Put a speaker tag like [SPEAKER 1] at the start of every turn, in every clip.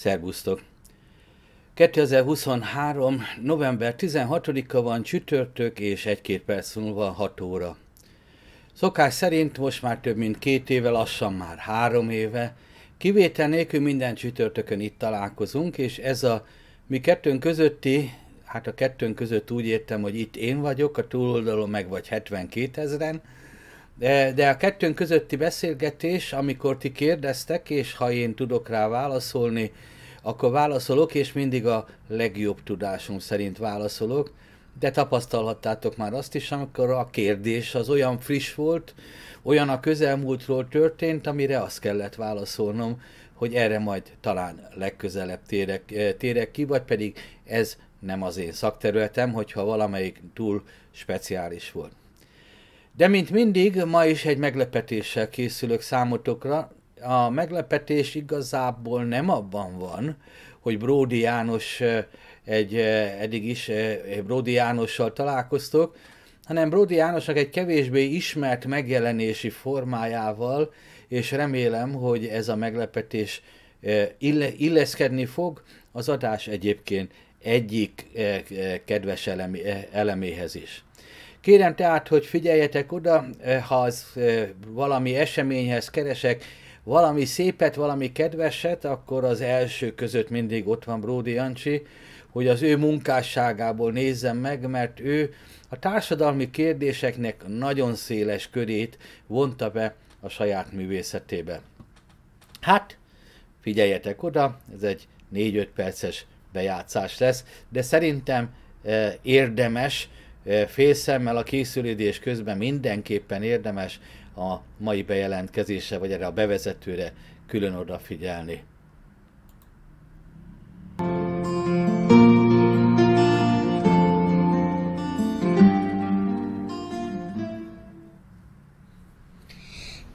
[SPEAKER 1] Szerbusztok! 2023. november 16-a van csütörtök, és egy-két perc múlva 6 óra. Szokás szerint most már több mint két éve, lassan már három éve, kivétel nélkül minden csütörtökön itt találkozunk, és ez a mi kettőnk közötti, hát a kettőnk között úgy értem, hogy itt én vagyok, a túloldalon meg vagy 72 ezeren, de, de a kettőnk közötti beszélgetés, amikor ti kérdeztek, és ha én tudok rá válaszolni, akkor válaszolok, és mindig a legjobb tudásom szerint válaszolok. De tapasztalhattátok már azt is, amikor a kérdés az olyan friss volt, olyan a közelmúltról történt, amire azt kellett válaszolnom, hogy erre majd talán legközelebb térek, eh, térek ki, vagy pedig ez nem az én szakterületem, hogyha valamelyik túl speciális volt. De mint mindig, ma is egy meglepetéssel készülök számotokra. A meglepetés igazából nem abban van, hogy Bródi János egy, eddig is Bródi Jánossal találkoztok, hanem Bródi Jánosnak egy kevésbé ismert megjelenési formájával, és remélem, hogy ez a meglepetés illeszkedni fog az adás egyébként egyik kedves elemi, eleméhez is. Kérem tehát, hogy figyeljetek oda, eh, ha az eh, valami eseményhez keresek, valami szépet, valami kedveset, akkor az első között mindig ott van Bródi Jancsi, hogy az ő munkásságából nézzem meg, mert ő a társadalmi kérdéseknek nagyon széles körét vonta be a saját művészetébe. Hát, figyeljetek oda, ez egy 4-5 perces bejátszás lesz, de szerintem eh, érdemes, félszemmel a készülődés közben mindenképpen érdemes a mai bejelentkezésre, vagy erre a bevezetőre külön odafigyelni.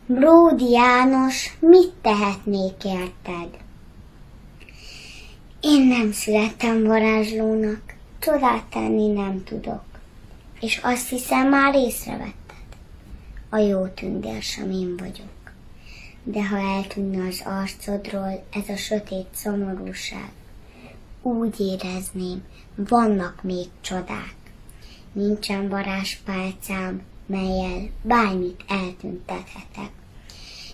[SPEAKER 2] Bródi János, mit tehetnék érted? Én nem születtem varázslónak, csodát tenni nem tudok és azt hiszem már észrevetted. A jó tündér sem én vagyok. De ha eltűnne az arcodról ez a sötét szomorúság, úgy érezném, vannak még csodák. Nincsen varázspálcám, melyel bármit eltüntethetek.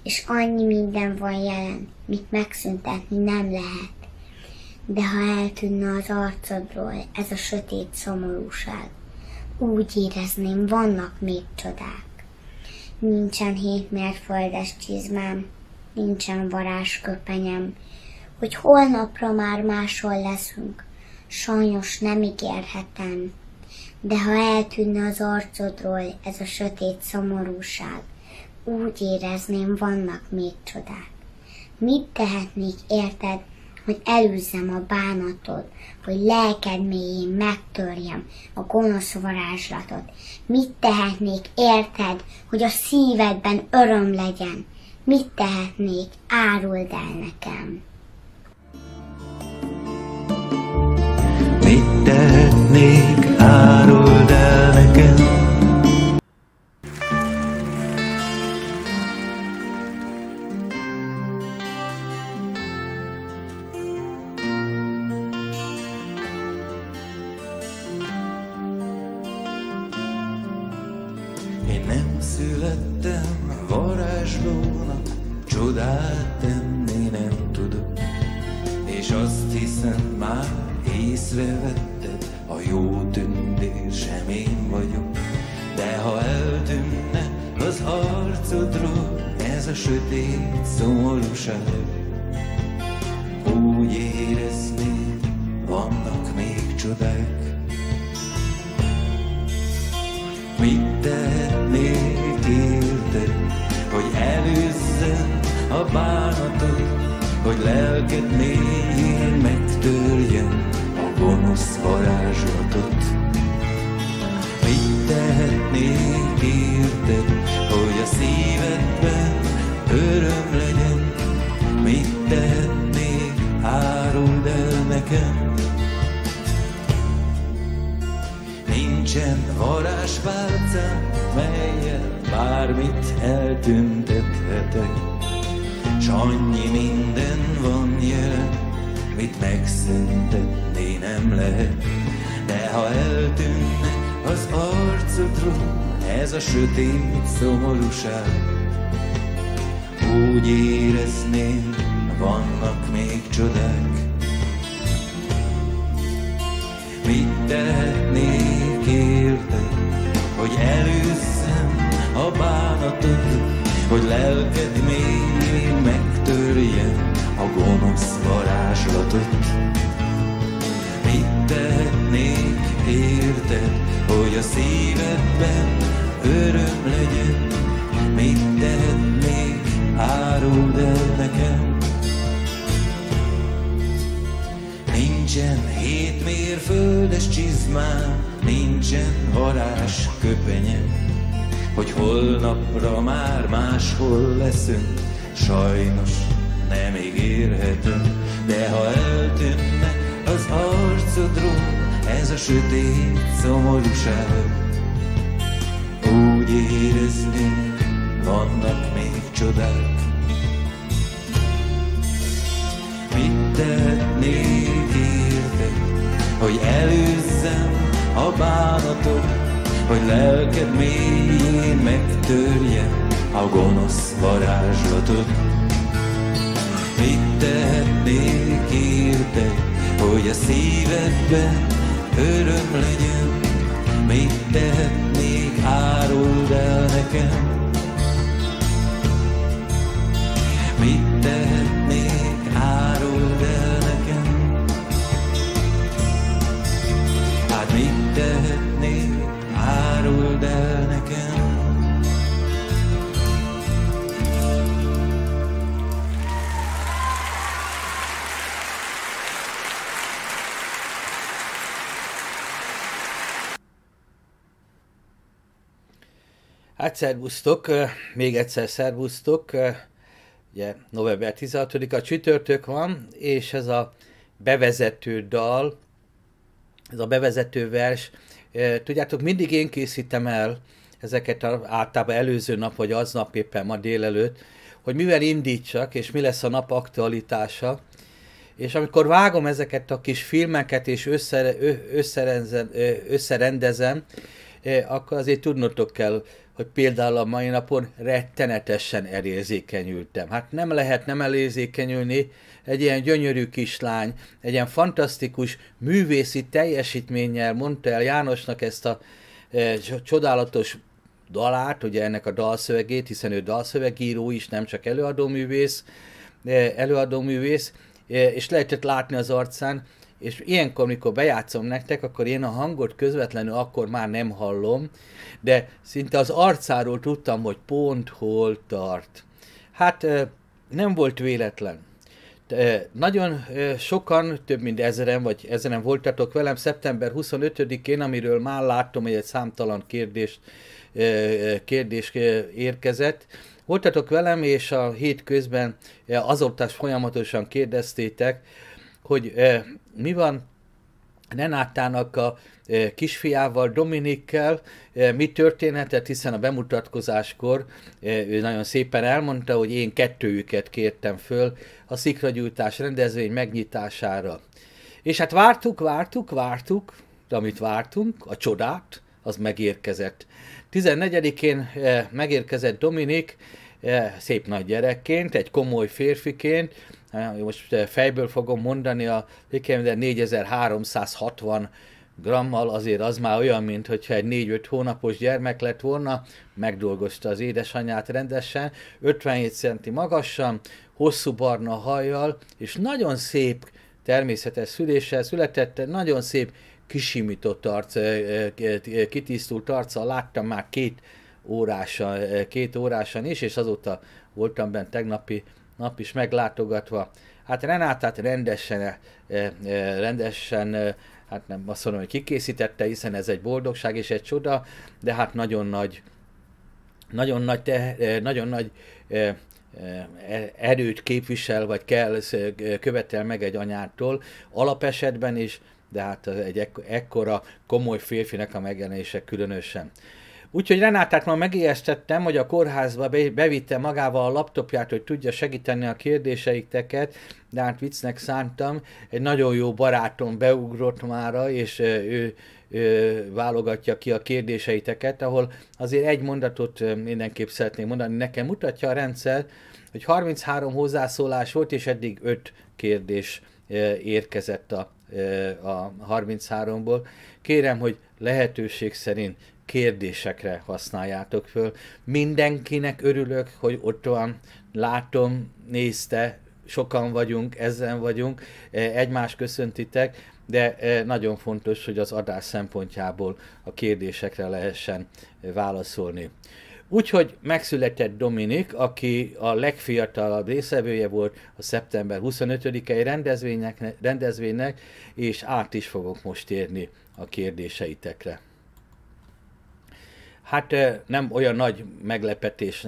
[SPEAKER 2] És annyi minden van jelen, mit megszüntetni nem lehet. De ha eltűnne az arcodról ez a sötét szomorúság, úgy érezném, vannak még csodák. Nincsen hét mérföldes csizmám, nincsen varázsköpenyem, hogy holnapra már máshol leszünk. Sajnos nem ígérhetem, de ha eltűnne az arcodról ez a sötét szomorúság, úgy érezném, vannak még csodák. Mit tehetnék, érted, hogy elűzzem a bánatod, hogy lelked mélyén megtörjem a gonosz varázslatot. Mit tehetnék, érted, hogy a szívedben öröm legyen? Mit tehetnék, áruld el nekem?
[SPEAKER 3] mélyén megtörje a gonosz varázslatot. Mit tehetnék érte, hogy a szívedben öröm legyen? Mit tehetnék, áruld el nekem? Mit tehetnék?
[SPEAKER 1] Hát szervusztok, még egyszer szervusztok, ugye november 16-a csütörtök van, és ez a bevezető dal, ez a bevezető vers, tudjátok, mindig én készítem el ezeket a, általában előző nap, vagy aznap éppen ma délelőtt, hogy mivel indítsak, és mi lesz a nap aktualitása, és amikor vágom ezeket a kis filmeket, és összerendezem, összerendezem, akkor azért tudnotok kell hogy például a mai napon rettenetesen elérzékenyültem. Hát nem lehet nem elérzékenyülni egy ilyen gyönyörű kislány, egy ilyen fantasztikus művészi teljesítménnyel mondta el Jánosnak ezt a e, csodálatos dalát, ugye ennek a dalszövegét, hiszen ő dalszövegíró is, nem csak előadó művész, előadó művész, e, és lehetett látni az arcán, és ilyenkor, mikor bejátszom nektek, akkor én a hangot közvetlenül akkor már nem hallom, de szinte az arcáról tudtam, hogy pont hol tart. Hát nem volt véletlen. Nagyon sokan, több mint ezeren, vagy ezeren voltatok velem szeptember 25-én, amiről már láttam, hogy egy számtalan kérdést, kérdés érkezett, voltatok velem, és a hét közben azóta folyamatosan kérdeztétek, hogy mi van Nenátának a kisfiával, Dominikkel mi történhetett, hiszen a bemutatkozáskor ő nagyon szépen elmondta, hogy én kettőjüket kértem föl a szikragyújtás rendezvény megnyitására. És hát vártuk, vártuk, vártuk, de amit vártunk, a csodát, az megérkezett. 14-én megérkezett Dominik, szép nagy gyerekként, egy komoly férfiként, most fejből fogom mondani a vikem, de 4360 grammal azért az már olyan, mint hogyha egy 4-5 hónapos gyermek lett volna, megdolgozta az édesanyját rendesen, 57 centi magasan, hosszú barna hajjal, és nagyon szép természetes szüléssel született, nagyon szép kisimított arc, kitisztult arccal láttam már két órásan, két órásan is, és azóta voltam bent tegnapi nap is meglátogatva. Hát Renátát rendesen, eh, eh, rendesen eh, hát nem azt mondom, hogy kikészítette, hiszen ez egy boldogság és egy csoda, de hát nagyon nagy, nagyon nagy, te, nagyon nagy e-, erőt képvisel, vagy kell, követel meg egy anyától, alapesetben is, de hát egy ekkora komoly férfinek a megjelenése különösen. Úgyhogy Renátát már megijesztettem, hogy a kórházba bevitte magával a laptopját, hogy tudja segíteni a kérdéseiteket, de hát viccnek szántam. Egy nagyon jó barátom beugrott mára, és ő, ő válogatja ki a kérdéseiteket, ahol azért egy mondatot mindenképp szeretném mondani. Nekem mutatja a rendszer, hogy 33 hozzászólás volt, és eddig 5 kérdés érkezett a, a 33-ból. Kérem, hogy lehetőség szerint kérdésekre használjátok föl. Mindenkinek örülök, hogy ott van, látom, nézte, sokan vagyunk, ezen vagyunk, eh, egymás köszöntitek, de eh, nagyon fontos, hogy az adás szempontjából a kérdésekre lehessen eh, válaszolni. Úgyhogy megszületett Dominik, aki a legfiatalabb részevője volt a szeptember 25-i rendezvénynek, rendezvénynek, és át is fogok most érni a kérdéseitekre. Hát nem olyan nagy meglepetés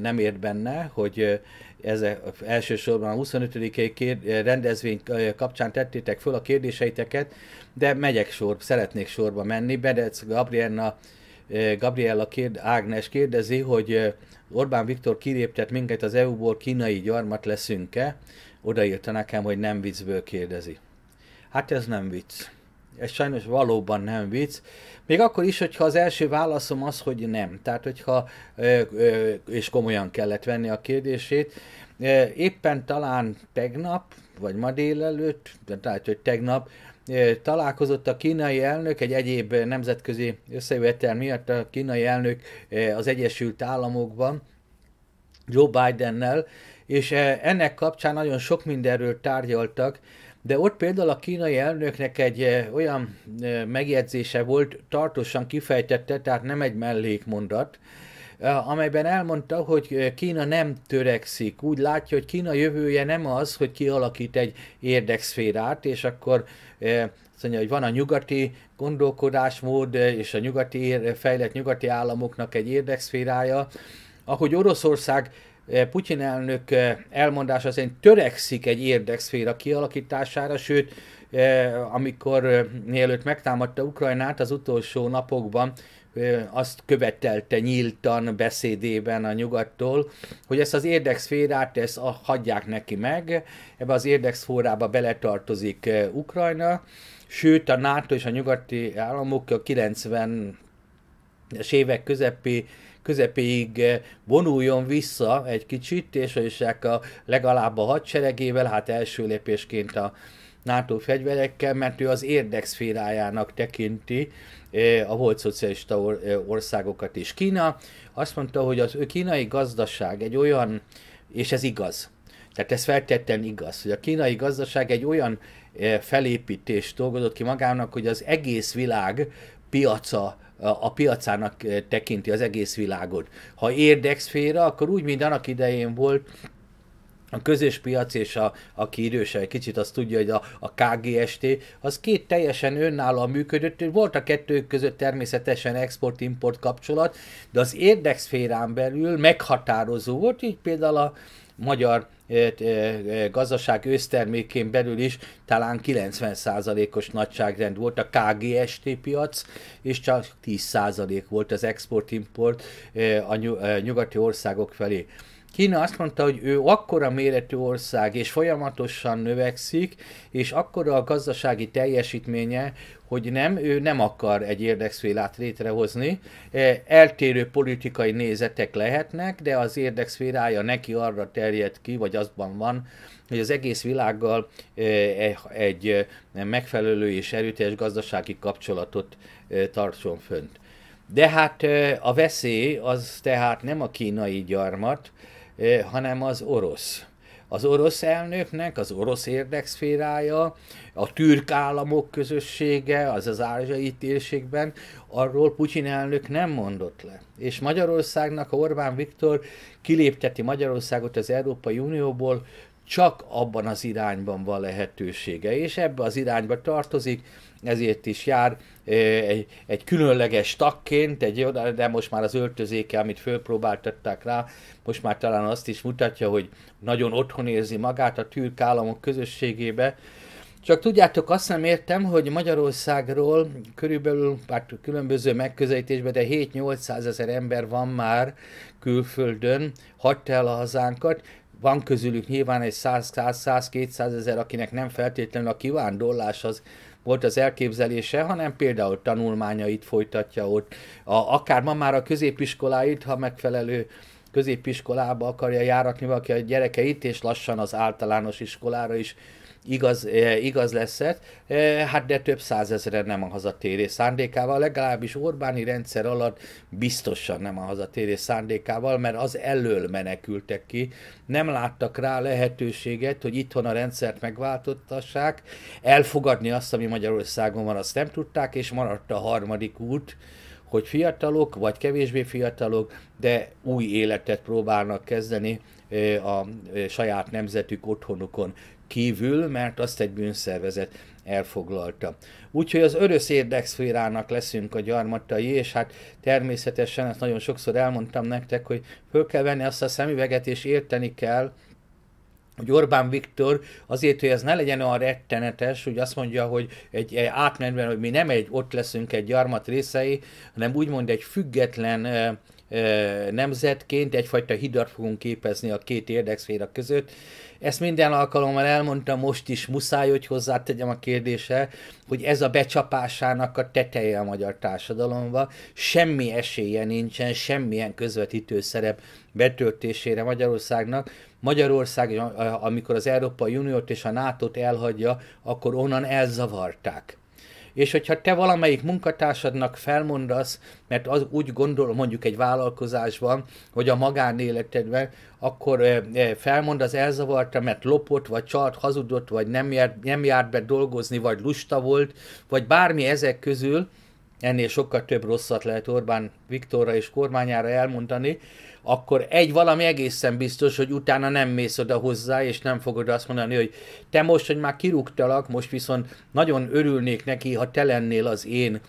[SPEAKER 1] nem ért benne, hogy ez elsősorban a 25. rendezvény kapcsán tettétek föl a kérdéseiteket, de megyek sor, szeretnék sorba menni. Bedec Gabriella, Gabriella kérd, Ágnes kérdezi, hogy Orbán Viktor kiréptett minket az EU-ból, kínai gyarmat leszünk-e? Odaírta nekem, hogy nem viccből kérdezi. Hát ez nem vicc ez sajnos valóban nem vicc. Még akkor is, hogyha az első válaszom az, hogy nem. Tehát, hogyha, és komolyan kellett venni a kérdését. Éppen talán tegnap, vagy ma délelőtt, de tehát, hogy tegnap, találkozott a kínai elnök, egy egyéb nemzetközi összejövetel miatt a kínai elnök az Egyesült Államokban, Joe Bidennel, és ennek kapcsán nagyon sok mindenről tárgyaltak, de ott például a kínai elnöknek egy olyan megjegyzése volt, tartósan kifejtette, tehát nem egy mellékmondat, amelyben elmondta, hogy Kína nem törekszik. Úgy látja, hogy Kína jövője nem az, hogy kialakít egy érdekszférát, és akkor azt mondja, hogy van a nyugati gondolkodásmód, és a nyugati fejlett nyugati államoknak egy érdekszférája, ahogy Oroszország Eh, Putyin elnök eh, elmondása szerint törekszik egy érdekszféra kialakítására, sőt, eh, amikor mielőtt megtámadta Ukrajnát az utolsó napokban, azt követelte nyíltan beszédében a nyugattól, hogy ezt az érdekszférát ezt a hagyják neki meg, ebbe az érdekszforrába beletartozik Ukrajna, sőt a NATO és a nyugati államok a 90-es évek közepi közepéig eh, vonuljon vissza egy kicsit, és vagyisák a legalább a hadseregével, hát első lépésként a NATO fegyverekkel, mert ő az érdekszférájának tekinti eh, a volt szocialista eh, országokat is Kína. Azt mondta, hogy az ő kínai gazdaság egy olyan, és ez igaz, tehát ez feltetten igaz, hogy a kínai gazdaság egy olyan felépítést dolgozott ki magának, hogy az egész világ piaca a piacának eh, tekinti az egész világot. Ha érdekszféra, akkor úgy, mint annak idején volt, a közös piac és a, aki idősebb egy kicsit, azt tudja, hogy a, a KGST, az két teljesen önállóan működött, volt a kettő között természetesen export-import kapcsolat, de az érdekszférán belül meghatározó volt, így például a magyar gazdaság ősztermékén belül is talán 90%-os nagyságrend volt a KGST piac, és csak 10% volt az export-import a nyugati országok felé. Kína azt mondta, hogy ő akkora méretű ország, és folyamatosan növekszik, és akkora a gazdasági teljesítménye, hogy nem, ő nem akar egy érdekszférát létrehozni. E, eltérő politikai nézetek lehetnek, de az érdekszférája neki arra terjed ki, vagy azban van, hogy az egész világgal e, e, egy megfelelő és erőteljes gazdasági kapcsolatot tartson fönt. De hát a veszély az tehát nem a kínai gyarmat, hanem az orosz az orosz elnöknek, az orosz érdekszférája, a türk államok közössége, az az ázsiai térségben, arról Putyin elnök nem mondott le. És Magyarországnak Orbán Viktor kilépteti Magyarországot az Európai Unióból, csak abban az irányban van lehetősége, és ebbe az irányba tartozik, ezért is jár egy, egy különleges takként, egy, de most már az öltözéke, amit fölpróbáltatták rá, most már talán azt is mutatja, hogy nagyon otthon érzi magát a türk államok közösségébe, csak tudjátok, azt nem értem, hogy Magyarországról körülbelül, bár hát különböző megközelítésben, de 7-800 ezer ember van már külföldön, hagyta el a hazánkat, van közülük nyilván egy 100-200 ezer, akinek nem feltétlenül a kivándorlás az volt az elképzelése, hanem például tanulmányait folytatja ott, a, akár ma már a középiskoláit, ha megfelelő középiskolába akarja járatni valaki a gyerekeit, és lassan az általános iskolára is igaz, igaz leszett, hát de több százezre nem a hazatérés szándékával, legalábbis Orbáni rendszer alatt biztosan nem a hazatérés szándékával, mert az elől menekültek ki, nem láttak rá lehetőséget, hogy itthon a rendszert megváltoztassák, elfogadni azt, ami Magyarországon van, azt nem tudták, és maradt a harmadik út, hogy fiatalok, vagy kevésbé fiatalok, de új életet próbálnak kezdeni a saját nemzetük otthonukon kívül, mert azt egy bűnszervezet elfoglalta. Úgyhogy az örös érdekszférának leszünk a gyarmatai, és hát természetesen, ezt nagyon sokszor elmondtam nektek, hogy föl kell venni azt a szemüveget, és érteni kell, hogy Orbán Viktor azért, hogy ez ne legyen olyan rettenetes, hogy azt mondja, hogy egy, egy átmenetben, hogy mi nem egy ott leszünk egy gyarmat részei, hanem úgymond egy független nemzetként egyfajta hidat fogunk képezni a két érdekszféra között. Ezt minden alkalommal elmondtam, most is muszáj, hogy hozzátegyem a kérdése, hogy ez a becsapásának a teteje a magyar társadalomba. Semmi esélye nincsen, semmilyen közvetítő szerep betöltésére Magyarországnak. Magyarország, amikor az Európai Uniót és a NATO-t elhagyja, akkor onnan elzavarták és hogyha te valamelyik munkatársadnak felmondasz, mert az úgy gondol mondjuk egy vállalkozásban, hogy a magánéletedben, akkor eh, eh, felmond az elzavarta, mert lopott, vagy csalt, hazudott, vagy nem járt, nem járt be dolgozni, vagy lusta volt, vagy bármi ezek közül, ennél sokkal több rosszat lehet Orbán Viktorra és kormányára elmondani, akkor egy valami egészen biztos, hogy utána nem mész oda hozzá, és nem fogod azt mondani, hogy te most, hogy már kirúgtalak, most viszont nagyon örülnék neki, ha te lennél az én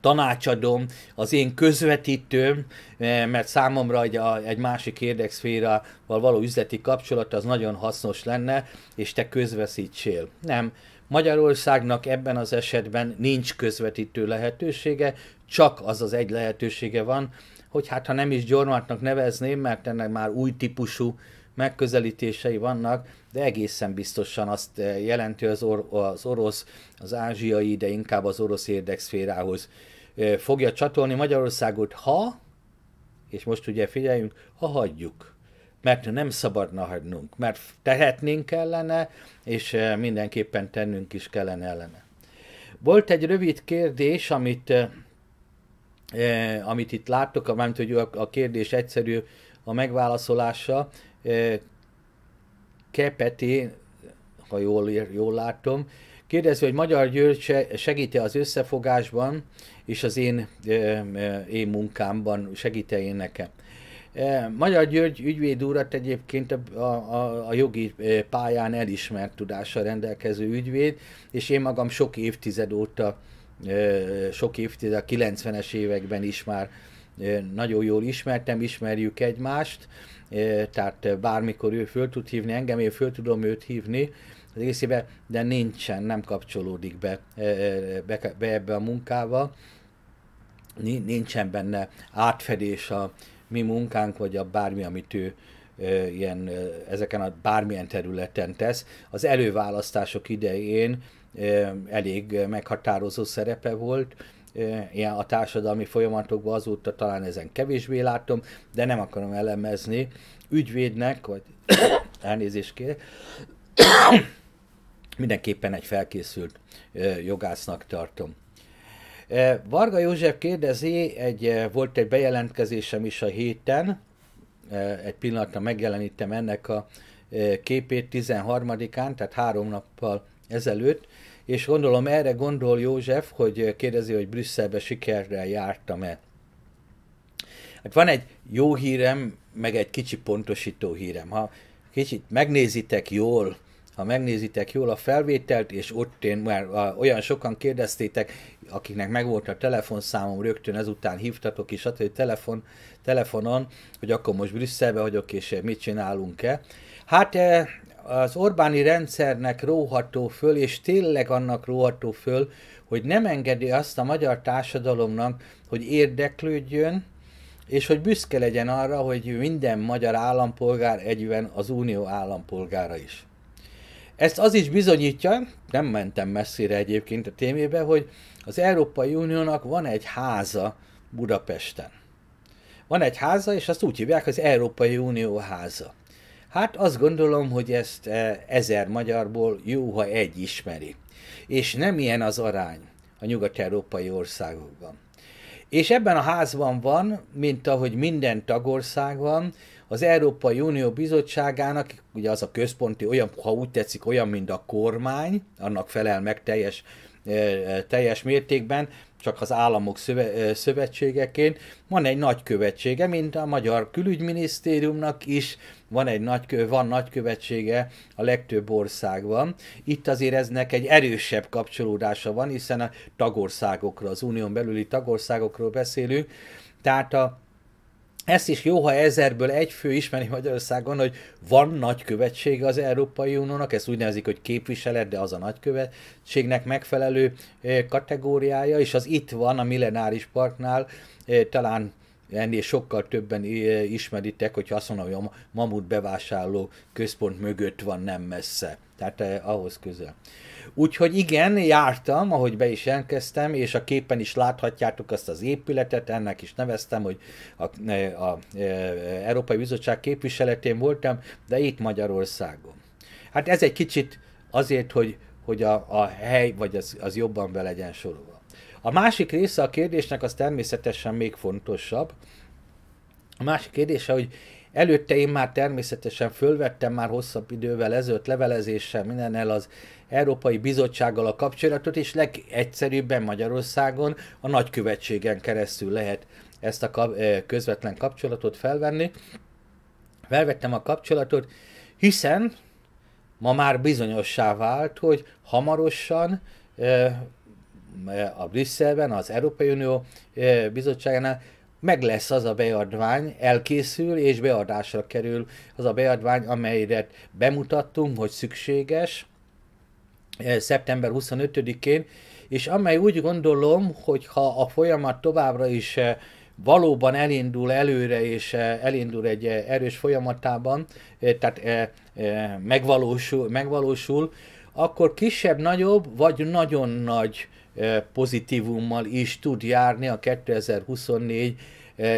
[SPEAKER 1] tanácsadom, az én közvetítőm, mert számomra egy, a, egy másik érdekszférával való üzleti kapcsolat az nagyon hasznos lenne, és te közveszítsél. Nem. Magyarországnak ebben az esetben nincs közvetítő lehetősége, csak az az egy lehetősége van, hogy hát ha nem is gyormatnak nevezném, mert ennek már új típusú megközelítései vannak, de egészen biztosan azt eh, jelenti az, or- az orosz, az ázsiai, de inkább az orosz érdekszférához eh, fogja csatolni Magyarországot, ha, és most ugye figyeljünk, ha hagyjuk mert nem szabadna hagynunk, mert tehetnénk kellene, és eh, mindenképpen tennünk is kellene ellene. Volt egy rövid kérdés, amit eh, amit itt láttok, mármint hogy a, a kérdés egyszerű a megválaszolása. Eh, Kepeti, ha jól, jól látom, kérdezi, hogy Magyar György segíti az összefogásban és az én, eh, eh én munkámban, segíte én nekem. Eh, Magyar György ügyvéd urat egyébként a, a, a jogi eh, pályán elismert tudással rendelkező ügyvéd, és én magam sok évtized óta sok évtized, a 90-es években is már nagyon jól ismertem, ismerjük egymást, tehát bármikor ő föl tud hívni engem, én föl tudom őt hívni az egészébe, de nincsen, nem kapcsolódik be, be, be ebbe a munkába, nincsen benne átfedés a mi munkánk, vagy a bármi, amit ő ilyen, ezeken a bármilyen területen tesz. Az előválasztások idején elég meghatározó szerepe volt. Ilyen a társadalmi folyamatokban azóta talán ezen kevésbé látom, de nem akarom elemezni. Ügyvédnek, vagy elnézést kér, mindenképpen egy felkészült jogásznak tartom. Varga József kérdezi, egy, volt egy bejelentkezésem is a héten, egy pillanatra megjelenítem ennek a képét 13-án, tehát három nappal ezelőtt, és gondolom erre gondol József, hogy kérdezi, hogy Brüsszelbe sikerrel jártam-e. Hát van egy jó hírem, meg egy kicsi pontosító hírem. Ha kicsit megnézitek jól, ha megnézitek jól a felvételt, és ott én már olyan sokan kérdeztétek, akiknek megvolt a telefonszámom, rögtön ezután hívtatok is, hát, hogy Telefon, telefonon, hogy akkor most Brüsszelbe vagyok, és mit csinálunk-e. Hát eh, az Orbáni rendszernek róható föl, és tényleg annak róható föl, hogy nem engedi azt a magyar társadalomnak, hogy érdeklődjön, és hogy büszke legyen arra, hogy minden magyar állampolgár egyben az unió állampolgára is. Ezt az is bizonyítja, nem mentem messzire egyébként a témébe, hogy az Európai Uniónak van egy háza Budapesten. Van egy háza, és azt úgy hívják, az Európai Unió háza. Hát azt gondolom, hogy ezt e, ezer magyarból jó, ha egy ismeri. És nem ilyen az arány a nyugat-európai országokban. És ebben a házban van, mint ahogy minden tagország van, az Európai Unió Bizottságának, ugye az a központi, olyan, ha úgy tetszik, olyan, mint a kormány, annak felel meg teljes, e, e, teljes mértékben, csak az államok szöve, szövetségeként, van egy nagy követsége, mint a Magyar Külügyminisztériumnak is, van egy nagy, van nagykövetsége a legtöbb országban. Itt azért eznek egy erősebb kapcsolódása van, hiszen a tagországokra, az unión belüli tagországokról beszélünk, tehát a ezt is jó, ha ezerből egy fő ismeri Magyarországon, hogy van nagykövetsége az Európai Uniónak, ezt úgy nevezik, hogy képviselet, de az a nagykövetségnek megfelelő eh, kategóriája, és az itt van a millenáris parknál, eh, talán ennél sokkal többen ismeritek, hogyha azt mondom, hogy a mamut bevásárló központ mögött van nem messze. Tehát eh, ahhoz közel. Úgyhogy igen, jártam, ahogy be is elkezdtem, és a képen is láthatjátok azt az épületet, ennek is neveztem, hogy a, a, a e, Európai Bizottság képviseletén voltam, de itt Magyarországon. Hát ez egy kicsit azért, hogy, hogy a, a hely vagy az, az jobban be legyen sorolva. A másik része a kérdésnek az természetesen még fontosabb. A másik kérdése, hogy előtte én már természetesen fölvettem már hosszabb idővel ezelőtt levelezéssel mindennel az Európai Bizottsággal a kapcsolatot, és legegyszerűbben Magyarországon a nagykövetségen keresztül lehet ezt a eh, közvetlen kapcsolatot felvenni. Felvettem a kapcsolatot, hiszen ma már bizonyossá vált, hogy hamarosan eh, a Brüsszelben, az Európai Unió bizottságánál, meg lesz az a beadvány, elkészül és beadásra kerül az a beadvány, amelyre bemutattunk, hogy szükséges szeptember 25-én, és amely úgy gondolom, hogy ha a folyamat továbbra is valóban elindul előre, és elindul egy erős folyamatában, tehát megvalósul, megvalósul akkor kisebb-nagyobb, vagy nagyon nagy pozitívummal is tud járni a 2024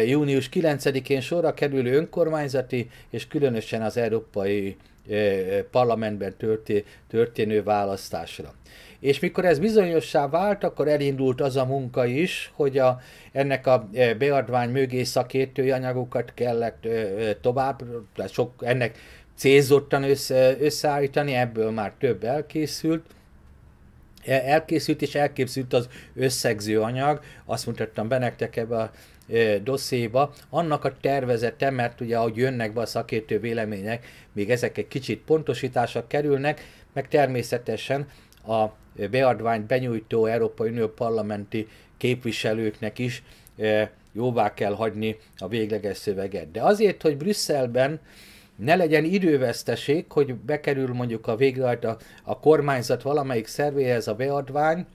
[SPEAKER 1] június 9-én sorra kerülő önkormányzati és különösen az európai parlamentben történő választásra. És mikor ez bizonyossá vált, akkor elindult az a munka is, hogy a, ennek a beadvány mögé szakértői anyagokat kellett tovább, sok, ennek célzottan össze, összeállítani, ebből már több elkészült, E-, elkészült és elkészült az összegző anyag, azt mutattam be nektek ebbe a e, dosszéba, annak a tervezete, mert ugye ahogy jönnek be a szakértő vélemények, még ezek egy kicsit pontosításra kerülnek, meg természetesen a beadványt benyújtó Európai Unió parlamenti képviselőknek is e, jóvá kell hagyni a végleges szöveget. De azért, hogy Brüsszelben ne legyen időveszteség, hogy bekerül mondjuk a végrehajt a, a kormányzat valamelyik szervéhez a beadvány,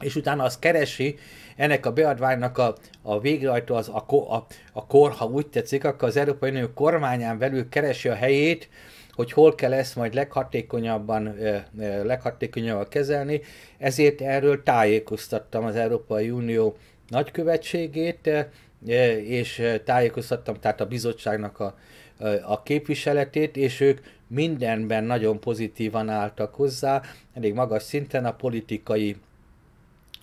[SPEAKER 1] és utána azt keresi ennek a beadványnak a, a végrehajtó, az a, a, a kor, ha úgy tetszik, akkor az Európai Unió kormányán belül keresi a helyét, hogy hol kell ezt majd leghatékonyabban, leghatékonyabban kezelni, ezért erről tájékoztattam az Európai Unió nagykövetségét, és tájékoztattam tehát a bizottságnak a, a képviseletét, és ők mindenben nagyon pozitívan álltak hozzá, elég magas szinten a politikai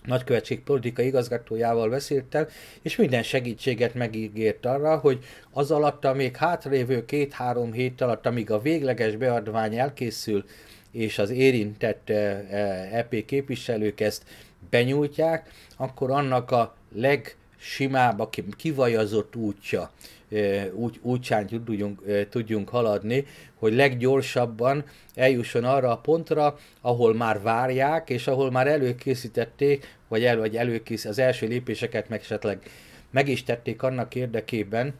[SPEAKER 1] nagykövetség politikai igazgatójával beszéltem, és minden segítséget megígért arra, hogy az alatt, még hátrévő két-három hét alatt, amíg a végleges beadvány elkészül, és az érintett EP képviselők ezt benyújtják, akkor annak a legsimább, a kivajazott útja, úgy, útján tudjunk, tudjunk haladni, hogy leggyorsabban eljusson arra a pontra, ahol már várják, és ahol már előkészítették, vagy, el, vagy előkész, az első lépéseket meg esetleg meg is tették annak érdekében,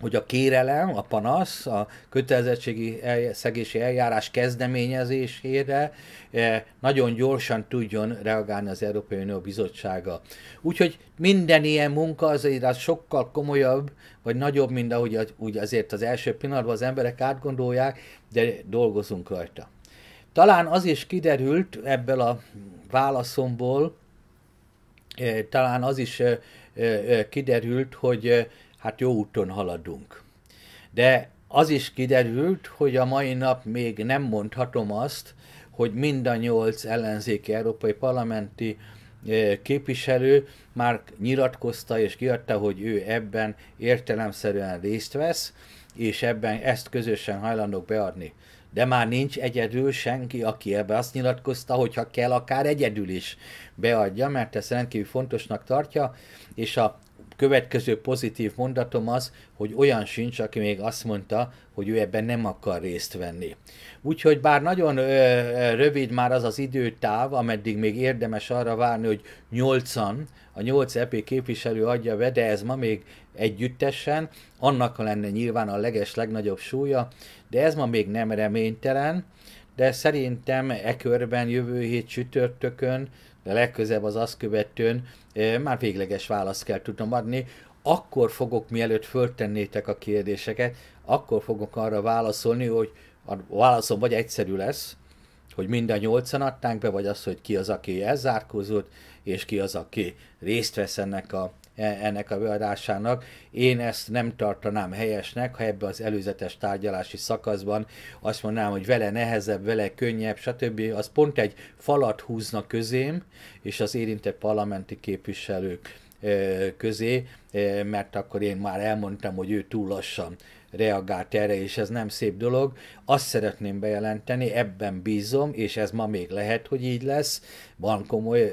[SPEAKER 1] hogy a kérelem, a panasz, a kötelezettségi el, szegési eljárás kezdeményezésére eh, nagyon gyorsan tudjon reagálni az Európai Unió Bizottsága. Úgyhogy minden ilyen munka azért az sokkal komolyabb, vagy nagyobb, mint ahogy az, úgy azért az első pillanatban az emberek átgondolják, de dolgozunk rajta. Talán az is kiderült ebből a válaszomból, eh, talán az is eh, kiderült, hogy hát jó úton haladunk. De az is kiderült, hogy a mai nap még nem mondhatom azt, hogy mind a nyolc ellenzéki európai parlamenti eh, képviselő már nyilatkozta és kiadta, hogy ő ebben értelemszerűen részt vesz, és ebben ezt közösen hajlandók beadni. De már nincs egyedül senki, aki ebbe azt nyilatkozta, hogy ha kell, akár egyedül is beadja, mert ezt rendkívül fontosnak tartja, és a következő pozitív mondatom az, hogy olyan sincs, aki még azt mondta, hogy ő ebben nem akar részt venni. Úgyhogy bár nagyon ö, rövid már az az időtáv, ameddig még érdemes arra várni, hogy nyolcan, a nyolc EP képviselő adja be, de ez ma még együttesen, annak lenne nyilván a leges legnagyobb súlya, de ez ma még nem reménytelen, de szerintem e körben jövő hét csütörtökön de legközebb az azt követően már végleges választ kell tudnom adni. Akkor fogok, mielőtt föltennétek a kérdéseket, akkor fogok arra válaszolni, hogy a válaszom vagy egyszerű lesz, hogy mind a nyolcan adtánk be, vagy az, hogy ki az, aki elzárkózott, és ki az, aki részt vesz ennek a E, ennek a beadásának. Én ezt nem tartanám helyesnek, ha ebbe az előzetes tárgyalási szakaszban azt mondanám, hogy vele nehezebb, vele könnyebb, stb. Az pont egy falat húzna közém, és az érintett parlamenti képviselők e, közé, e, mert akkor én már elmondtam, hogy ő túl lassan reagált erre, és ez nem szép dolog. Azt szeretném bejelenteni, ebben bízom, és ez ma még lehet, hogy így lesz, van komoly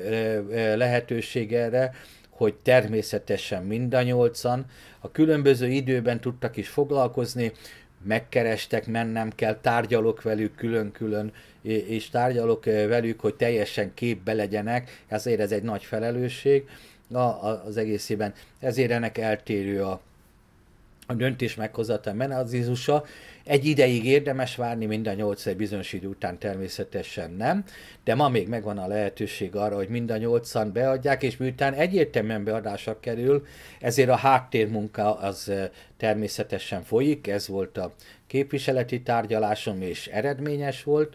[SPEAKER 1] lehetőség erre, hogy természetesen mind a nyolcan a különböző időben tudtak is foglalkozni, megkerestek, mennem kell, tárgyalok velük külön-külön, és tárgyalok eh, velük, hogy teljesen képbe legyenek, ezért ez egy nagy felelősség az egészében. Ezért ennek eltérő a a döntés az Jézusa. Egy ideig érdemes várni, mind a nyolc egy bizonyos idő után természetesen nem, de ma még megvan a lehetőség arra, hogy mind a nyolcan beadják, és miután egyértelműen beadásra kerül, ezért a háttérmunka az természetesen folyik, ez volt a képviseleti tárgyalásom, és eredményes volt,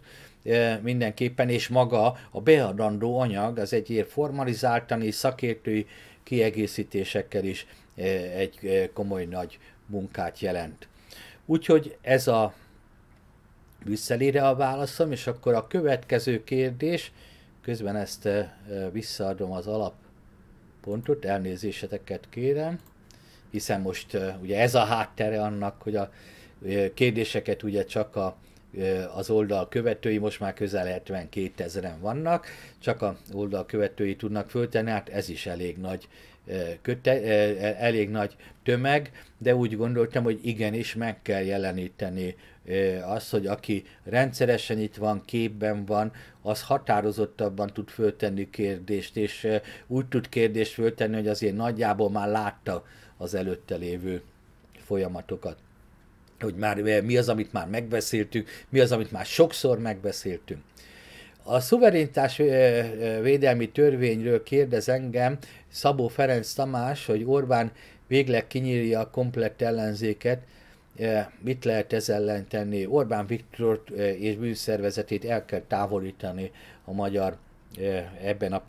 [SPEAKER 1] mindenképpen, és maga a beadandó anyag az egyért formalizáltan és szakértői kiegészítésekkel is egy komoly nagy munkát jelent. Úgyhogy ez a visszalére a válaszom, és akkor a következő kérdés, közben ezt visszaadom az alappontot, elnézéseteket kérem, hiszen most ugye ez a háttere annak, hogy a kérdéseket ugye csak a, az oldal követői, most már közel 72 ezeren vannak, csak a oldal követői tudnak föltenni, hát ez is elég nagy köte, e, elég nagy tömeg, de úgy gondoltam, hogy igenis meg kell jeleníteni az, hogy aki rendszeresen itt van, képben van, az határozottabban tud föltenni kérdést, és úgy tud kérdést föltenni, hogy azért nagyjából már látta az előtte lévő folyamatokat hogy már mi az, amit már megbeszéltünk, mi az, amit már sokszor megbeszéltünk. A szuverenitás védelmi törvényről kérdez engem, Szabó Ferenc Tamás, hogy Orbán végleg kinyírja a komplett ellenzéket, e, mit lehet ez ellen tenni? Orbán Viktor e, és bűnszervezetét el kell távolítani a magyar e, ebben a,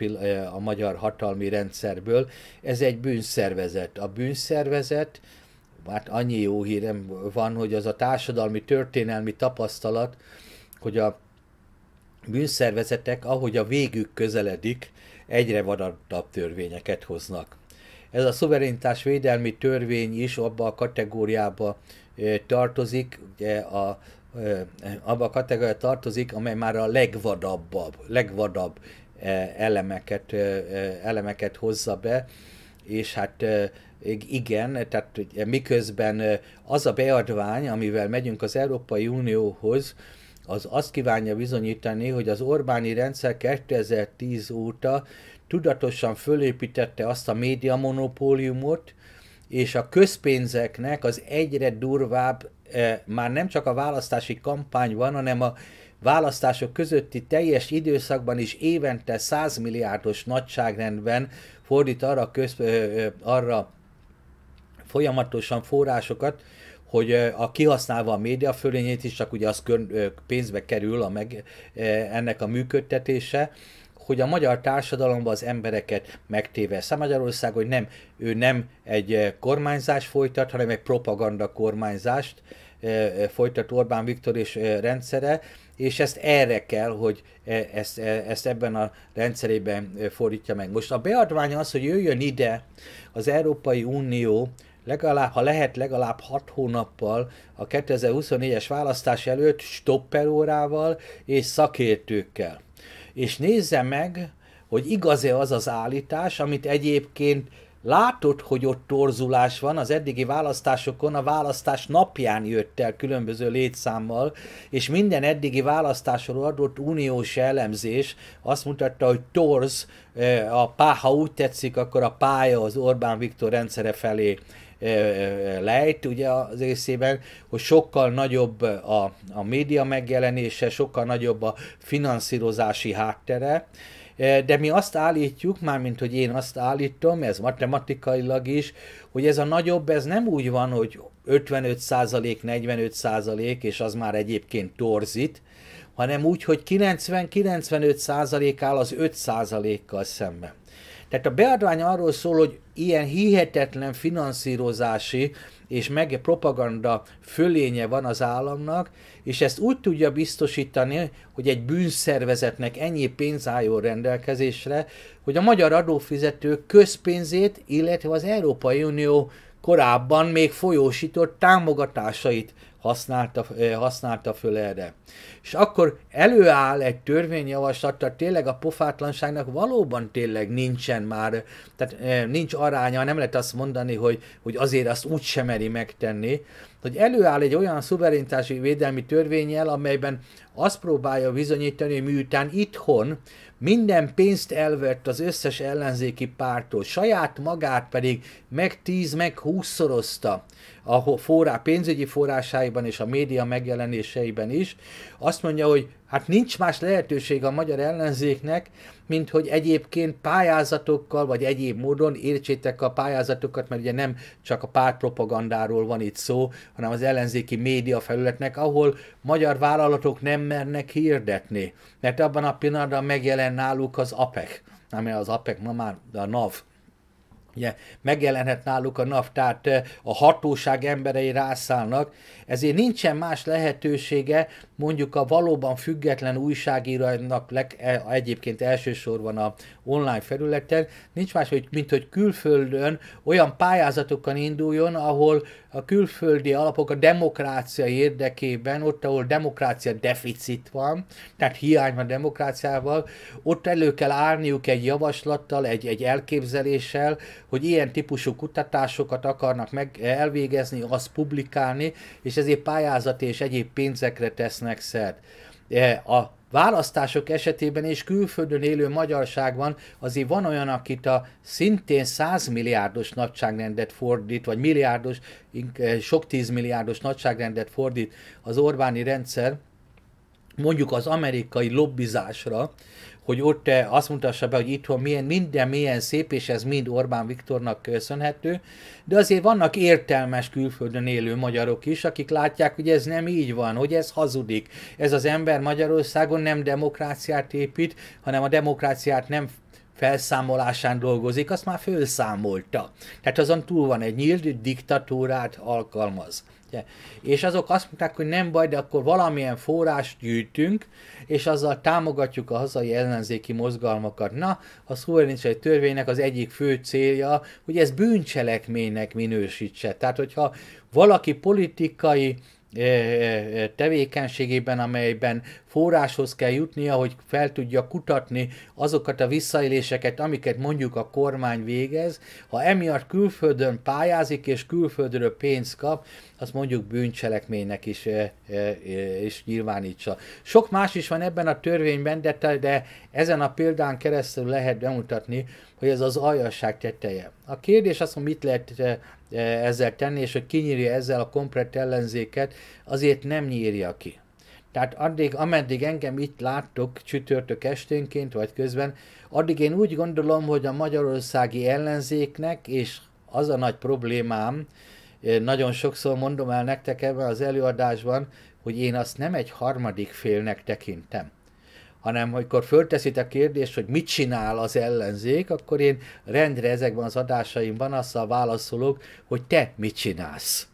[SPEAKER 1] a magyar hatalmi rendszerből. Ez egy bűnszervezet. A bűnszervezet, hát annyi jó hírem van, hogy az a társadalmi történelmi tapasztalat, hogy a bűnszervezetek, ahogy a végük közeledik, egyre vadabb törvényeket hoznak. Ez a szuverenitás védelmi törvény is abba a kategóriába tartozik, ugye a abba a kategória tartozik, amely már a legvadabb, legvadabb elemeket, elemeket hozza be, és hát igen, tehát miközben az a beadvány, amivel megyünk az Európai Unióhoz, az azt kívánja bizonyítani, hogy az Orbáni rendszer 2010 óta tudatosan fölépítette azt a média monopóliumot, és a közpénzeknek az egyre durvább, eh, már nem csak a választási kampány van, hanem a választások közötti teljes időszakban is évente 100 milliárdos nagyságrendben fordít arra, köz, eh, eh, arra folyamatosan forrásokat, hogy a kihasználva a média fölényét is, csak ugye az pénzbe kerül a meg, ennek a működtetése, hogy a magyar társadalomban az embereket megtévesz. A hát Magyarország, hogy nem, ő nem egy kormányzás folytat, hanem egy propaganda kormányzást folytat Orbán Viktor és rendszere, és ezt erre kell, hogy ezt, ezt ebben a rendszerében fordítja meg. Most a beadvány az, hogy jöjjön ide az Európai Unió legalább, ha lehet, legalább 6 hónappal a 2024-es választás előtt stopperórával és szakértőkkel. És nézze meg, hogy igaz-e az az állítás, amit egyébként látott, hogy ott torzulás van, az eddigi választásokon a választás napján jött el különböző létszámmal, és minden eddigi választásról adott uniós elemzés azt mutatta, hogy torz, eh, a pá, ha úgy tetszik, akkor a pálya az Orbán Viktor rendszere felé lejt ugye az részében, hogy sokkal nagyobb a, a média megjelenése, sokkal nagyobb a finanszírozási háttere, de mi azt állítjuk, mármint hogy én azt állítom, ez matematikailag is, hogy ez a nagyobb, ez nem úgy van, hogy 55 45 és az már egyébként torzít, hanem úgy, hogy 90-95 áll az 5 kal szemben. Tehát a beadvány arról szól, hogy ilyen hihetetlen finanszírozási és meg propaganda fölénye van az államnak, és ezt úgy tudja biztosítani, hogy egy bűnszervezetnek ennyi pénz álljon rendelkezésre, hogy a magyar adófizetők közpénzét, illetve az Európai Unió korábban még folyósított támogatásait használta, használta föl erre. És akkor előáll egy törvényjavaslat, tehát tényleg a pofátlanságnak valóban tényleg nincsen már, tehát nincs aránya, nem lehet azt mondani, hogy, hogy azért azt úgy sem meri megtenni, hogy előáll egy olyan szuverenitási védelmi törvényel, amelyben azt próbálja bizonyítani, hogy miután itthon minden pénzt elvett az összes ellenzéki pártól, saját magát pedig meg tíz, meg húszszorozta a forrá, pénzügyi forrásáiban és a média megjelenéseiben is, azt mondja, hogy Hát nincs más lehetőség a magyar ellenzéknek, mint hogy egyébként pályázatokkal, vagy egyéb módon értsétek a pályázatokat, mert ugye nem csak a pártpropagandáról van itt szó, hanem az ellenzéki média felületnek, ahol magyar vállalatok nem mernek hirdetni, mert abban a pillanatban megjelen náluk az APEC, ami az APEC, ma már a NAV, Ugye, megjelenhet náluk a NAV, tehát a hatóság emberei rászállnak, ezért nincsen más lehetősége, mondjuk a valóban független újságírónak leg, e, egyébként elsősorban a online felületen, nincs más, hogy, mint hogy külföldön olyan pályázatokon induljon, ahol a külföldi alapok a demokrácia érdekében, ott, ahol demokrácia deficit van, tehát hiány van demokráciával, ott elő kell állniuk egy javaslattal, egy, egy elképzeléssel, hogy ilyen típusú kutatásokat akarnak meg elvégezni, azt publikálni, és ezért pályázat és egyéb pénzekre tesznek tegyenek szert. E, a választások esetében és külföldön élő magyarságban azért van olyan, akit a szintén 100 milliárdos nagyságrendet fordít, vagy milliárdos, e, sok tízmilliárdos nagyságrendet fordít az Orbáni rendszer, mondjuk az amerikai lobbizásra, hogy ott azt mutassa be, hogy itthon milyen, minden milyen szép, és ez mind Orbán Viktornak köszönhető, de azért vannak értelmes külföldön élő magyarok is, akik látják, hogy ez nem így van, hogy ez hazudik. Ez az ember Magyarországon nem demokráciát épít, hanem a demokráciát nem felszámolásán dolgozik, azt már fölszámolta. Tehát azon túl van egy nyílt diktatúrát alkalmaz. Ugye? És azok azt mondták, hogy nem baj, de akkor valamilyen forrást gyűjtünk, és azzal támogatjuk a hazai ellenzéki mozgalmakat. Na, a szuverenitási törvénynek az egyik fő célja, hogy ez bűncselekménynek minősítse. Tehát, hogyha valaki politikai tevékenységében, amelyben forráshoz kell jutnia, hogy fel tudja kutatni azokat a visszaéléseket, amiket mondjuk a kormány végez. Ha emiatt külföldön pályázik és külföldről pénzt kap, azt mondjuk bűncselekménynek is, is nyilvánítsa. Sok más is van ebben a törvényben, de, de ezen a példán keresztül lehet bemutatni, hogy ez az aljasság teteje. A kérdés az, hogy mit lehet E, ezzel tenni, és hogy kinyírja ezzel a komplet ellenzéket, azért nem nyírja ki. Tehát addig, ameddig engem itt láttok csütörtök esténként vagy közben, addig én úgy gondolom, hogy a magyarországi ellenzéknek, és az a nagy problémám, e, nagyon sokszor mondom el nektek ebben az előadásban, hogy én azt nem egy harmadik félnek tekintem hanem amikor fölteszitek a kérdést, hogy mit csinál az ellenzék, akkor én rendre ezekben az adásaimban azzal válaszolok, hogy te mit csinálsz.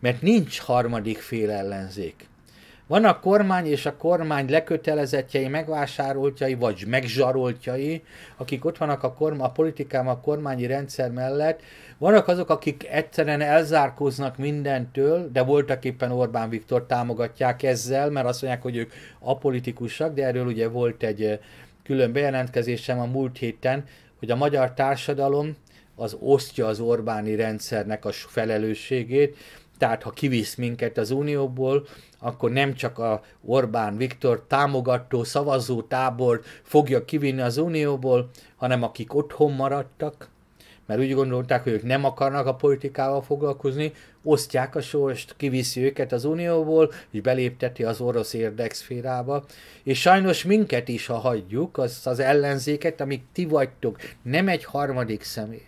[SPEAKER 1] Mert nincs harmadik fél ellenzék. Van a kormány és a kormány lekötelezettjei, megvásároltjai vagy megzsaroltjai, akik ott vannak a, korma, a politikám, a kormányi rendszer mellett. Vannak azok, akik egyszerűen elzárkóznak mindentől, de voltak éppen Orbán Viktor támogatják ezzel, mert azt mondják, hogy ők apolitikusak, de erről ugye volt egy külön bejelentkezésem a múlt héten, hogy a magyar társadalom az osztja az Orbáni rendszernek a felelősségét, tehát ha kivisz minket az Unióból, akkor nem csak a Orbán Viktor támogató szavazó tábor fogja kivinni az Unióból, hanem akik otthon maradtak, mert úgy gondolták, hogy ők nem akarnak a politikával foglalkozni, osztják a sorst, kiviszi őket az Unióból, és belépteti az orosz érdekszférába. És sajnos minket is, ha hagyjuk, az, az ellenzéket, amik ti vagytok, nem egy harmadik személy,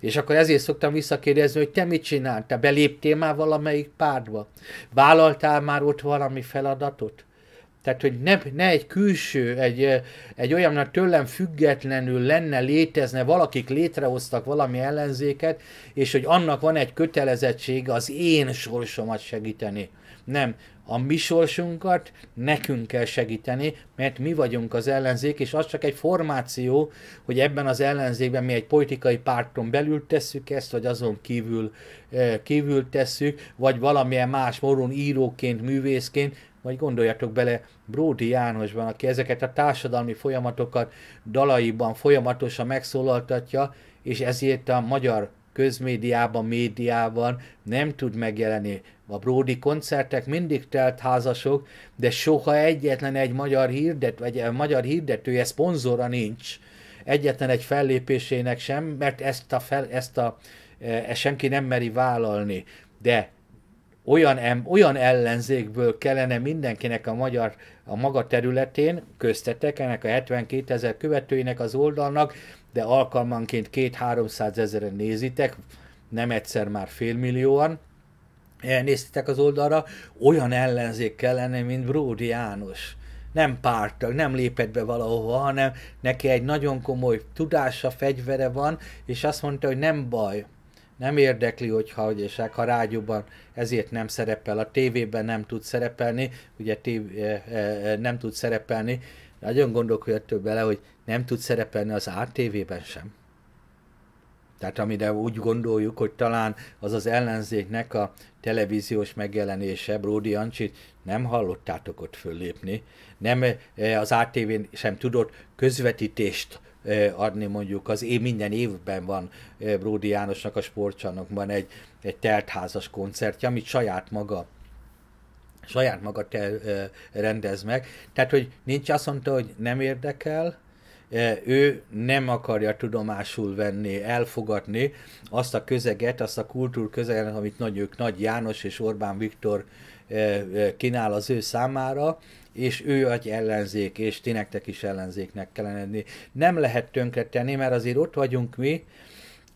[SPEAKER 1] és akkor ezért szoktam visszakérdezni, hogy te mit csináltál? Beléptél már valamelyik pártba? Vállaltál már ott valami feladatot? Tehát, hogy ne, ne egy külső, egy, egy olyannak tőlem függetlenül lenne, létezne, valakik létrehoztak valami ellenzéket, és hogy annak van egy kötelezettsége az én sorsomat segíteni. Nem, a mi sorsunkat nekünk kell segíteni, mert mi vagyunk az ellenzék, és az csak egy formáció, hogy ebben az ellenzékben mi egy politikai párton belül tesszük ezt, vagy azon kívül, eh, kívül tesszük, vagy valamilyen más módon íróként, művészként, vagy gondoljatok bele Bródi Jánosban, aki ezeket a társadalmi folyamatokat dalaiban folyamatosan megszólaltatja, és ezért a magyar közmédiában, médiában nem tud megjelenni. A Brody koncertek mindig telt házasok, de soha egyetlen egy magyar, hirdet, vagy egy eh, magyar hirdetője, szponzora nincs egyetlen egy fellépésének sem, mert ezt a, fel, ezt a e, senki nem meri vállalni. De olyan, em, olyan ellenzékből kellene mindenkinek a magyar, a maga területén, köztetek, ennek a 72 ezer követőinek az oldalnak, de alkalmanként 2 háromszáz ezeren nézitek, nem egyszer már félmillióan, néztétek az oldalra, olyan ellenzék lenni, mint Bródi János. Nem pártag, nem lépett be valahova, hanem neki egy nagyon komoly tudása, fegyvere van, és azt mondta, hogy nem baj, nem érdekli, hogyha és hát, ha rádióban ezért nem szerepel, a tévében nem tud szerepelni, ugye tév, e, e, nem tud szerepelni, nagyon gondolkodott bele, hogy nem tud szerepelni az ATV-ben sem. Tehát amire úgy gondoljuk, hogy talán az az ellenzéknek a televíziós megjelenése, Bródi Ancsit nem hallottátok ott föllépni, nem eh, az atv sem tudott közvetítést eh, adni mondjuk az év, minden évben van eh, Bródi Jánosnak a sportcsarnokban egy, egy teltházas koncertje, amit saját maga saját maga te, rendez meg. Tehát, hogy nincs azt mondta, hogy nem érdekel, E, ő nem akarja tudomásul venni, elfogadni azt a közeget, azt a kultúrközeget, amit nagy, ők Nagy János és Orbán Viktor e, e, kínál az ő számára, és ő egy ellenzék, és ti nektek is ellenzéknek kellene lenni. Nem lehet tönkretenni, mert azért ott vagyunk mi,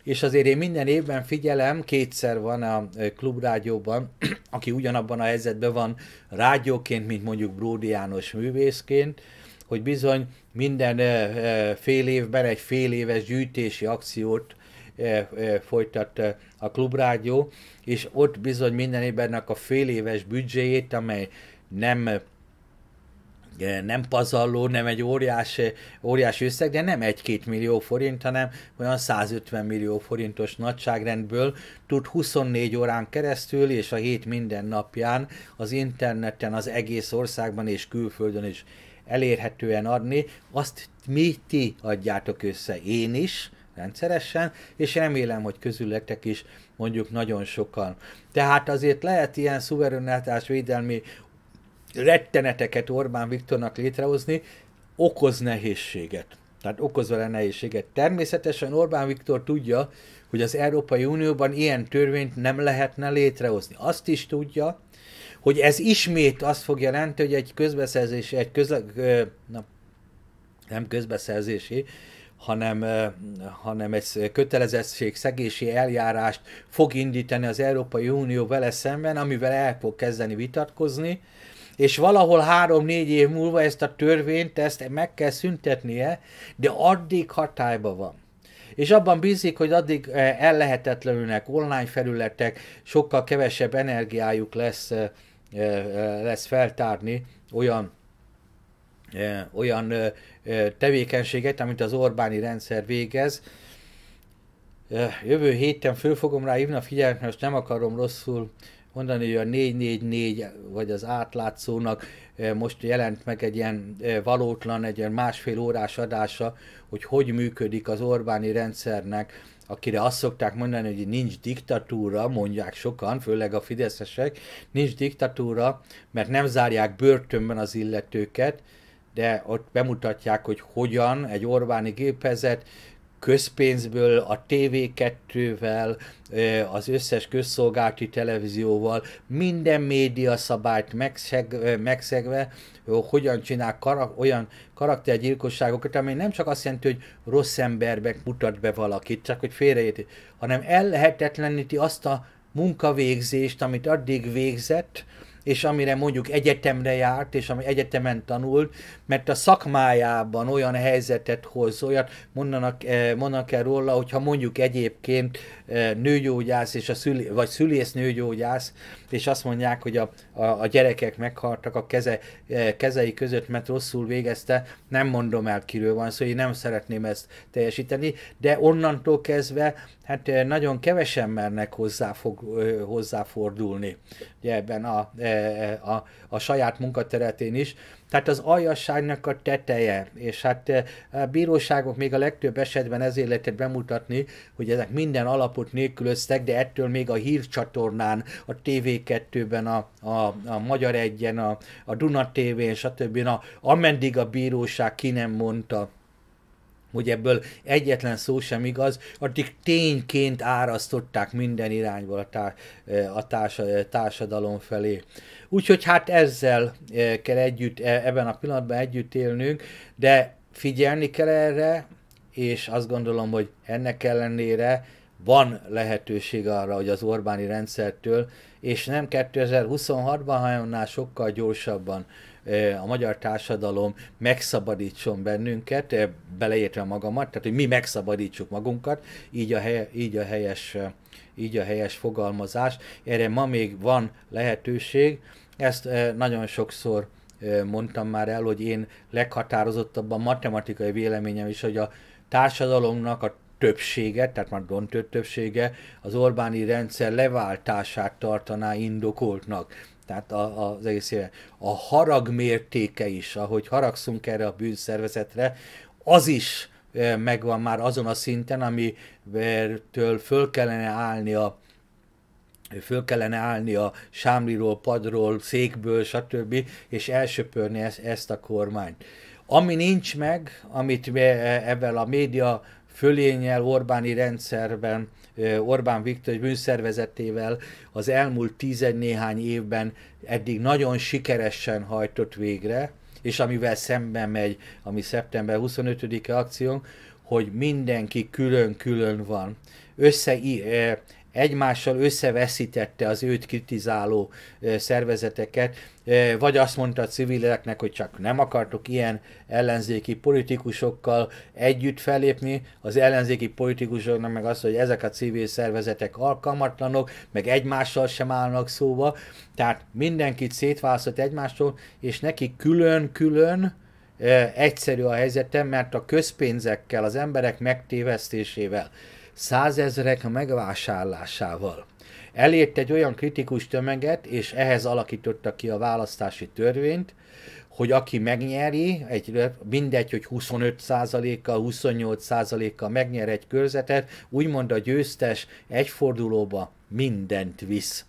[SPEAKER 1] és azért én minden évben figyelem, kétszer van a klubrádióban, aki ugyanabban a helyzetben van rádióként, mint mondjuk Bródi János művészként, hogy bizony minden fél évben egy fél éves gyűjtési akciót folytat a klubrádió, és ott bizony minden évben a fél éves büdzséjét, amely nem nem pazarló, nem egy óriás, óriás összeg, de nem egy-két millió forint, hanem olyan 150 millió forintos nagyságrendből tud 24 órán keresztül és a hét minden napján az interneten, az egész országban és külföldön is elérhetően adni, azt mi ti adjátok össze, én is, rendszeresen, és remélem, hogy közületek is mondjuk nagyon sokan. Tehát azért lehet ilyen szuverenitás védelmi retteneteket Orbán Viktornak létrehozni, okoz nehézséget. Tehát okoz vele nehézséget. Természetesen Orbán Viktor tudja, hogy az Európai Unióban ilyen törvényt nem lehetne létrehozni. Azt is tudja, hogy ez ismét azt fog jelenteni, hogy egy közbeszerzési, egy közle, ö, na, nem közbeszerzési, hanem, hanem egy szegési eljárást fog indítani az Európai Unió vele szemben, amivel el fog kezdeni vitatkozni, és valahol három-négy év múlva ezt a törvényt, ezt meg kell szüntetnie, de addig hatályban van. És abban bízik, hogy addig ellehetetlenülnek online felületek, sokkal kevesebb energiájuk lesz lesz feltárni olyan olyan tevékenységet, amit az Orbáni rendszer végez. Jövő héten föl fogom rá hívni a figyelmet, most nem akarom rosszul mondani, hogy a 444 vagy az átlátszónak most jelent meg egy ilyen valótlan, egy ilyen másfél órás adása, hogy hogy működik az Orbáni rendszernek akire azt szokták mondani, hogy nincs diktatúra, mondják sokan, főleg a fideszesek, nincs diktatúra, mert nem zárják börtönben az illetőket, de ott bemutatják, hogy hogyan egy Orbáni gépezet közpénzből, a TV2-vel, az összes közszolgálati televízióval, minden média szabályt megszeg, megszegve, hogyan csinál karak, olyan karaktergyilkosságokat, ami nem csak azt jelenti, hogy rossz embernek mutat be valakit, csak hogy félreérti, hanem ellehetetleníti azt a munkavégzést, amit addig végzett, és amire mondjuk egyetemre járt, és ami egyetemen tanult, mert a szakmájában olyan helyzetet hoz, olyat mondanak, eh, mondanak el róla, hogyha mondjuk egyébként eh, nőgyógyász és a szülé, vagy szülész nőgyógyász, és azt mondják, hogy a, a, a gyerekek meghaltak a keze, e, kezei között, mert rosszul végezte, nem mondom el, kiről van szó, én nem szeretném ezt teljesíteni, de onnantól kezdve hát e, nagyon kevesen mernek hozzá fog, e, hozzáfordulni ugye ebben a, a, a, a saját munkateretén is, tehát az aljasságnak a teteje, és hát eh, a bíróságok még a legtöbb esetben ezért lehetett bemutatni, hogy ezek minden alapot nélkülöztek, de ettől még a hírcsatornán, a TV2-ben, a, a, a Magyar Egyen, a, a Duna TV-n, stb. Na, ameddig a bíróság ki nem mondta hogy ebből egyetlen szó sem igaz, addig tényként árasztották minden irányból a, tá- a társ- társadalom felé. Úgyhogy hát ezzel kell együtt, e, ebben a pillanatban együtt élnünk, de figyelni kell erre, és azt gondolom, hogy ennek ellenére van lehetőség arra, hogy az Orbáni rendszertől, és nem 2026-ban, hanem sokkal gyorsabban a magyar társadalom megszabadítson bennünket, beleértve magamat, tehát hogy mi megszabadítsuk magunkat, így a, hely, így a helyes így a helyes fogalmazás. Erre ma még van lehetőség, ezt nagyon sokszor mondtam már el, hogy én leghatározottabban matematikai véleményem is, hogy a társadalomnak a többsége, tehát már döntő többsége az Orbáni rendszer leváltását tartaná indokoltnak. Tehát a, az egész éve. A harag mértéke is, ahogy haragszunk erre a bűnszervezetre, az is e, megvan már azon a szinten, amitől föl kellene állni a föl kellene állni a sámliról, padról, székből, stb. és elsöpörni ezt, ezt a kormányt. Ami nincs meg, amit e, ebben a média fölényel, Orbáni rendszerben Orbán Viktor bűnszervezetével az elmúlt tizennéhány évben eddig nagyon sikeresen hajtott végre, és amivel szemben megy a mi szeptember 25-e akciónk, hogy mindenki külön-külön van. Össze, egymással összeveszítette az őt kritizáló szervezeteket, vagy azt mondta a civileknek, hogy csak nem akartok ilyen ellenzéki politikusokkal együtt felépni, az ellenzéki politikusoknak meg azt, hogy ezek a civil szervezetek alkalmatlanok, meg egymással sem állnak szóba, tehát mindenkit szétválasztott egymástól, és neki külön-külön egyszerű a helyzete, mert a közpénzekkel, az emberek megtévesztésével, százezrek megvásárlásával. Elért egy olyan kritikus tömeget, és ehhez alakította ki a választási törvényt, hogy aki megnyeri, egy, mindegy, hogy 25%-kal, 28%-kal megnyer egy körzetet, úgymond a győztes egyfordulóba mindent visz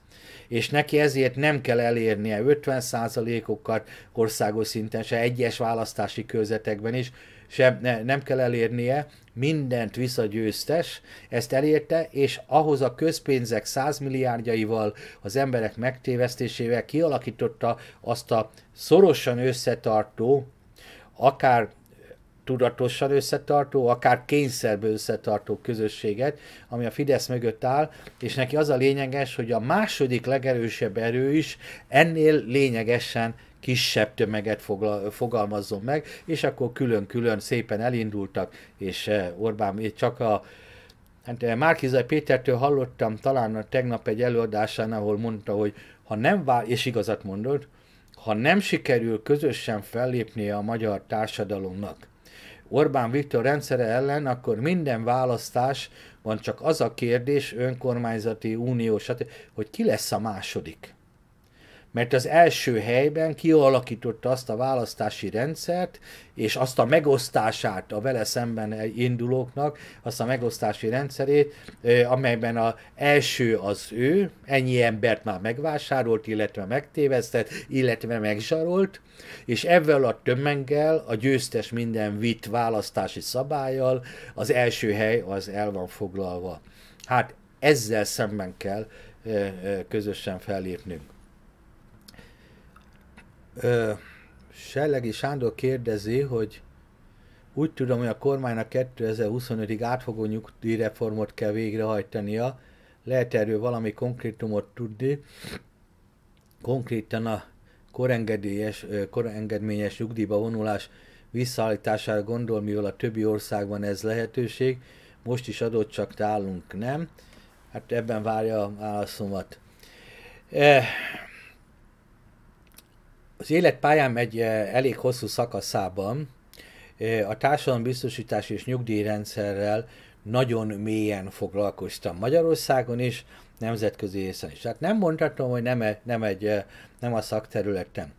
[SPEAKER 1] és neki ezért nem kell elérnie 50%-okat országos szinten, se egyes választási körzetekben is, se ne, nem kell elérnie, mindent visszagyőztes, ezt elérte, és ahhoz a közpénzek százmilliárdjaival, az emberek megtévesztésével kialakította azt a szorosan összetartó, akár tudatosan összetartó, akár kényszerből összetartó közösséget, ami a Fidesz mögött áll, és neki az a lényeges, hogy a második legerősebb erő is ennél lényegesen kisebb tömeget fogla, fogalmazzon meg, és akkor külön-külön szépen elindultak, és eh, Orbán csak a Hát eh, Márkizai Pétertől hallottam talán a tegnap egy előadásán, ahol mondta, hogy ha nem vál, és igazat mondod, ha nem sikerül közösen fellépnie a magyar társadalomnak Orbán Viktor rendszere ellen, akkor minden választás van csak az a kérdés, önkormányzati, unió, stb., hogy ki lesz a második mert az első helyben kialakította azt a választási rendszert, és azt a megosztását a vele szemben indulóknak, azt a megosztási rendszerét, amelyben az első az ő, ennyi embert már megvásárolt, illetve megtévesztett, illetve megzsarolt, és ezzel a tömeggel, a győztes minden vitt választási szabályjal az első hely az el van foglalva. Hát ezzel szemben kell közösen fellépnünk. Ö, Sellegi Sándor kérdezi, hogy úgy tudom, hogy a kormánynak 2025-ig átfogó nyugdíjreformot kell végrehajtania. Lehet erről valami konkrétumot tudni? Konkrétan a korengedélyes, korengedményes nyugdíjba vonulás visszaállítására gondol, mivel a többi országban ez lehetőség, most is adott csak tálunk, nem? Hát ebben várja a válaszomat. Eh, az életpályám egy eh, elég hosszú szakaszában eh, a társadalombiztosítás és nyugdíjrendszerrel nagyon mélyen foglalkoztam Magyarországon is, nemzetközi részen is. Tehát nem mondhatom, hogy nem, e, nem, egy, eh, nem a szakterületem.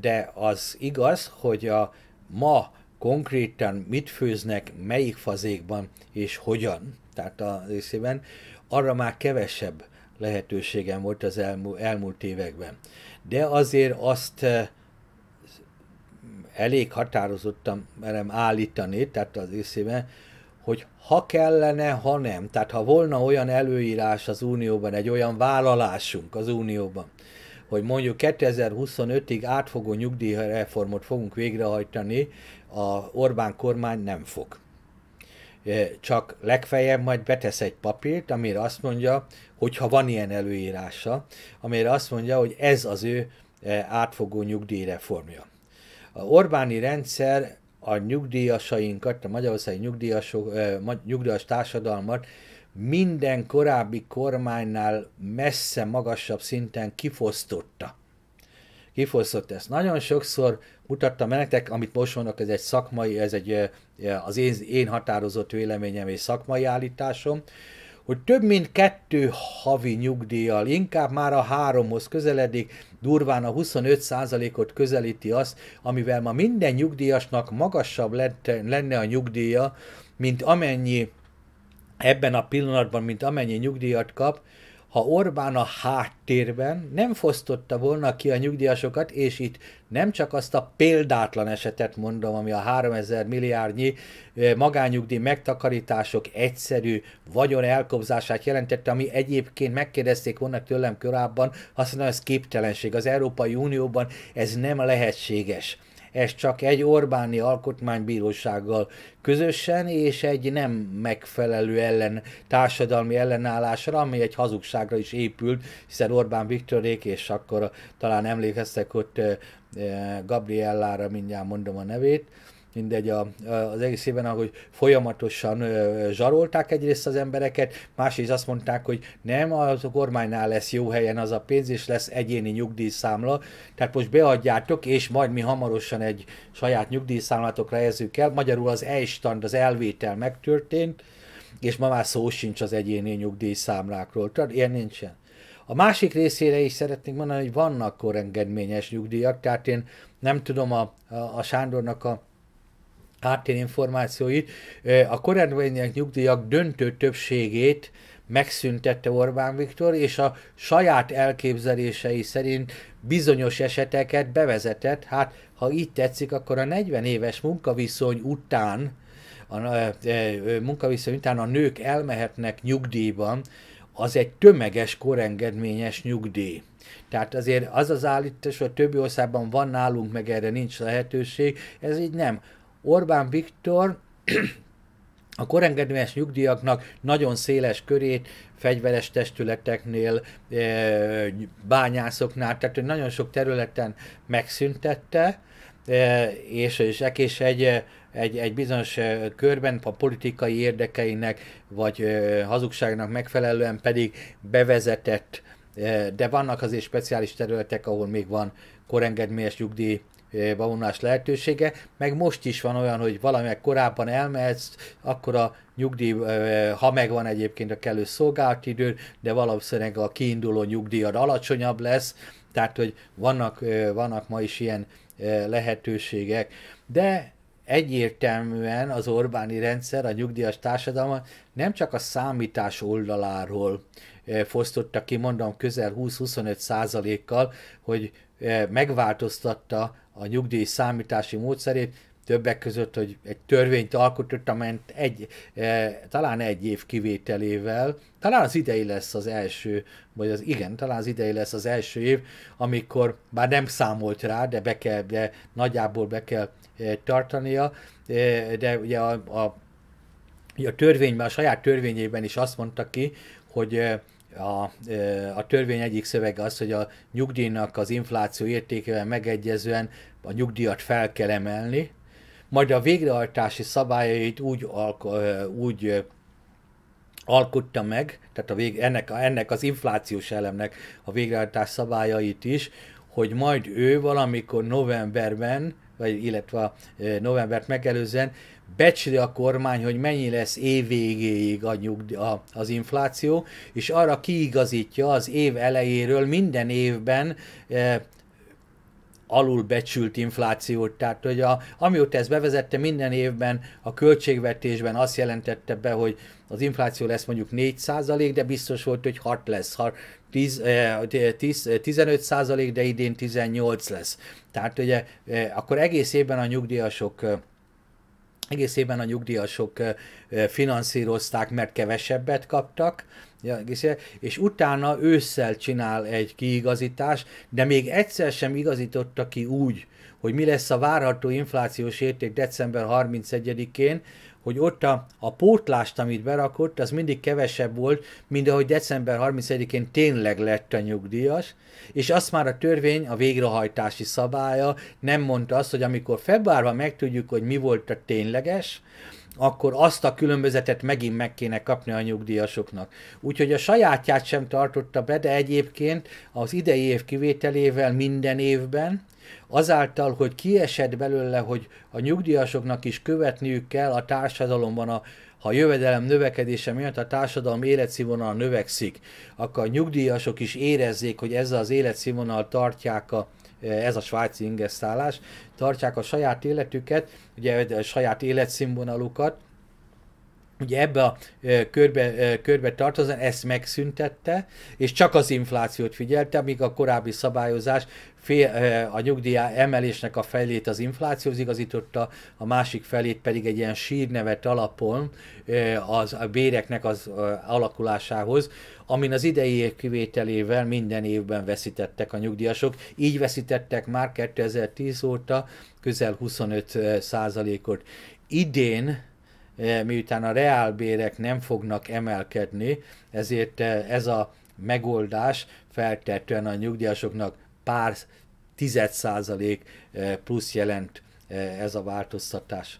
[SPEAKER 1] De az igaz, hogy a ma konkrétan mit főznek, melyik fazékban és hogyan, tehát a részében, arra már kevesebb lehetőségem volt az elmú, elmúlt években de azért azt eh, elég határozottan merem állítani, tehát az észében, hogy ha kellene, ha nem. Tehát ha volna olyan előírás az Unióban, egy olyan vállalásunk az Unióban, hogy mondjuk 2025-ig átfogó nyugdíjreformot fogunk végrehajtani, a Orbán kormány nem fog csak legfeljebb majd betesz egy papírt, amire azt mondja, hogyha van ilyen előírása, amire azt mondja, hogy ez az ő átfogó nyugdíjreformja. A Orbáni rendszer a nyugdíjasainkat, a magyarországi nyugdíjasok, nyugdíjas társadalmat minden korábbi kormánynál messze magasabb szinten kifosztotta kifosztott ezt. Nagyon sokszor mutattam nektek, amit most mondok, ez egy szakmai, ez egy eh, az én, én határozott véleményem és szakmai állításom, hogy több mint kettő havi nyugdíjjal, inkább már a háromhoz közeledik, durván a 25%-ot közelíti azt, amivel ma minden nyugdíjasnak magasabb lett, lenne a nyugdíja, mint amennyi ebben a pillanatban, mint amennyi nyugdíjat kap, ha Orbán a háttérben nem fosztotta volna ki a nyugdíjasokat, és itt nem csak azt a példátlan esetet mondom, ami a 3000 milliárdnyi magányugdíj megtakarítások egyszerű vagyon elkobzását jelentette, ami egyébként megkérdezték volna tőlem korábban, azt mondom, ez képtelenség. Az Európai Unióban ez nem lehetséges ez csak egy Orbáni alkotmánybírósággal közösen, és egy nem megfelelő ellen, társadalmi ellenállásra, ami egy hazugságra is épült, hiszen Orbán Viktorék, és akkor talán emlékeztek ott Gabriellára, mindjárt mondom a nevét, mindegy, a, a, az egész évben, ahogy folyamatosan ö, zsarolták egyrészt az embereket, másrészt azt mondták, hogy nem, a kormánynál lesz jó helyen az a pénz, és lesz egyéni nyugdíjszámla, tehát most beadjátok, és majd mi hamarosan egy saját nyugdíjszámlátokra helyezzük el, magyarul az elstand, az elvétel megtörtént, és ma már szó sincs az egyéni nyugdíjszámlákról, tehát ilyen nincsen. A másik részére is szeretnék mondani, hogy vannak korengedményes nyugdíjak, tehát én nem tudom a, a, a Sándornak a áttér információi, a korábbiak nyugdíjak döntő többségét megszüntette Orbán Viktor, és a saját elképzelései szerint bizonyos eseteket bevezetett. Hát, ha így tetszik, akkor a 40 éves munkaviszony után, a, a, munkaviszony után a nők elmehetnek nyugdíjban, az egy tömeges korengedményes nyugdíj. Tehát azért az az állítás, hogy többi országban van nálunk, meg erre nincs lehetőség, ez így nem. Orbán Viktor a korengedményes nyugdíjaknak nagyon széles körét fegyveres testületeknél, eh, bányászoknál, tehát nagyon sok területen megszüntette, eh, és, és, egy, egy, egy bizonyos eh, körben a politikai érdekeinek vagy hazugságnak megfelelően pedig bevezetett, de vannak azért speciális területek, ahol még van korengedményes nyugdíj bevonulás lehetősége, meg most is van olyan, hogy valamelyek korábban elmehetsz, akkor a nyugdíj, ha megvan egyébként a kellő idő, de valószínűleg a kiinduló nyugdíjad alacsonyabb lesz, tehát hogy vannak, vannak ma is ilyen lehetőségek, de egyértelműen az Orbáni rendszer, a nyugdíjas társadalma nem csak a számítás oldaláról fosztotta ki, mondom, közel 20-25 százalékkal, hogy megváltoztatta a nyugdíj számítási módszerét, többek között, hogy egy törvényt alkotott, amelyet egy, e, talán egy év kivételével, talán az idei lesz az első, vagy az igen, talán az idei lesz az első év, amikor bár nem számolt rá, de, be kell, de nagyjából be kell e, tartania, e, de ugye a, a, a törvényben, a saját törvényében is azt mondta ki, hogy e, a, a törvény egyik szövege az, hogy a nyugdíjnak az infláció értékével megegyezően a nyugdíjat fel kell emelni, majd a végrehajtási szabályait úgy, úgy alkotta meg, tehát a vég, ennek, ennek az inflációs elemnek a végrehajtás szabályait is, hogy majd ő valamikor novemberben, vagy illetve novembert megelőzően becsli a kormány, hogy mennyi lesz év végéig a nyugdíj, a, az infláció, és arra kiigazítja az év elejéről minden évben e, alulbecsült inflációt. Tehát, hogy a, amióta ezt bevezette, minden évben a költségvetésben azt jelentette be, hogy az infláció lesz mondjuk 4 százalék, de biztos volt, hogy 6 lesz, 6, 10, 10, 15 százalék, de idén 18 lesz. Tehát ugye e, akkor egész évben a nyugdíjasok e, egész évben a nyugdíjasok finanszírozták, mert kevesebbet kaptak, és utána ősszel csinál egy kiigazítás, de még egyszer sem igazította ki úgy, hogy mi lesz a várható inflációs érték december 31-én, hogy ott a, a pótlást, amit berakott, az mindig kevesebb volt, mint ahogy december 31-én tényleg lett a nyugdíjas, és azt már a törvény, a végrehajtási szabálya nem mondta azt, hogy amikor februárban megtudjuk, hogy mi volt a tényleges, akkor azt a különbözetet megint meg kéne kapni a nyugdíjasoknak. Úgyhogy a sajátját sem tartotta be, de egyébként az idei év kivételével minden évben azáltal, hogy kiesett belőle, hogy a nyugdíjasoknak is követniük kell a társadalomban a, ha a jövedelem növekedése miatt a társadalom életszínvonal növekszik, akkor a nyugdíjasok is érezzék, hogy ezzel az életszínvonal tartják a, ez a svájci ingeszállás, tartják a saját életüket, ugye a saját életszínvonalukat, ugye ebbe a körbe, körbe tartozóan ezt megszüntette, és csak az inflációt figyelte, amíg a korábbi szabályozás fél, a nyugdíj emelésnek a felét az inflációhoz igazította, a másik felét pedig egy ilyen sírnevet alapon az, a béreknek az alakulásához, amin az idei év kivételével minden évben veszítettek a nyugdíjasok. Így veszítettek már 2010 óta közel 25 százalékot. Idén E, miután a reálbérek nem fognak emelkedni, ezért e, ez a megoldás feltetően a nyugdíjasoknak pár tized százalék e, plusz jelent ez a változtatás.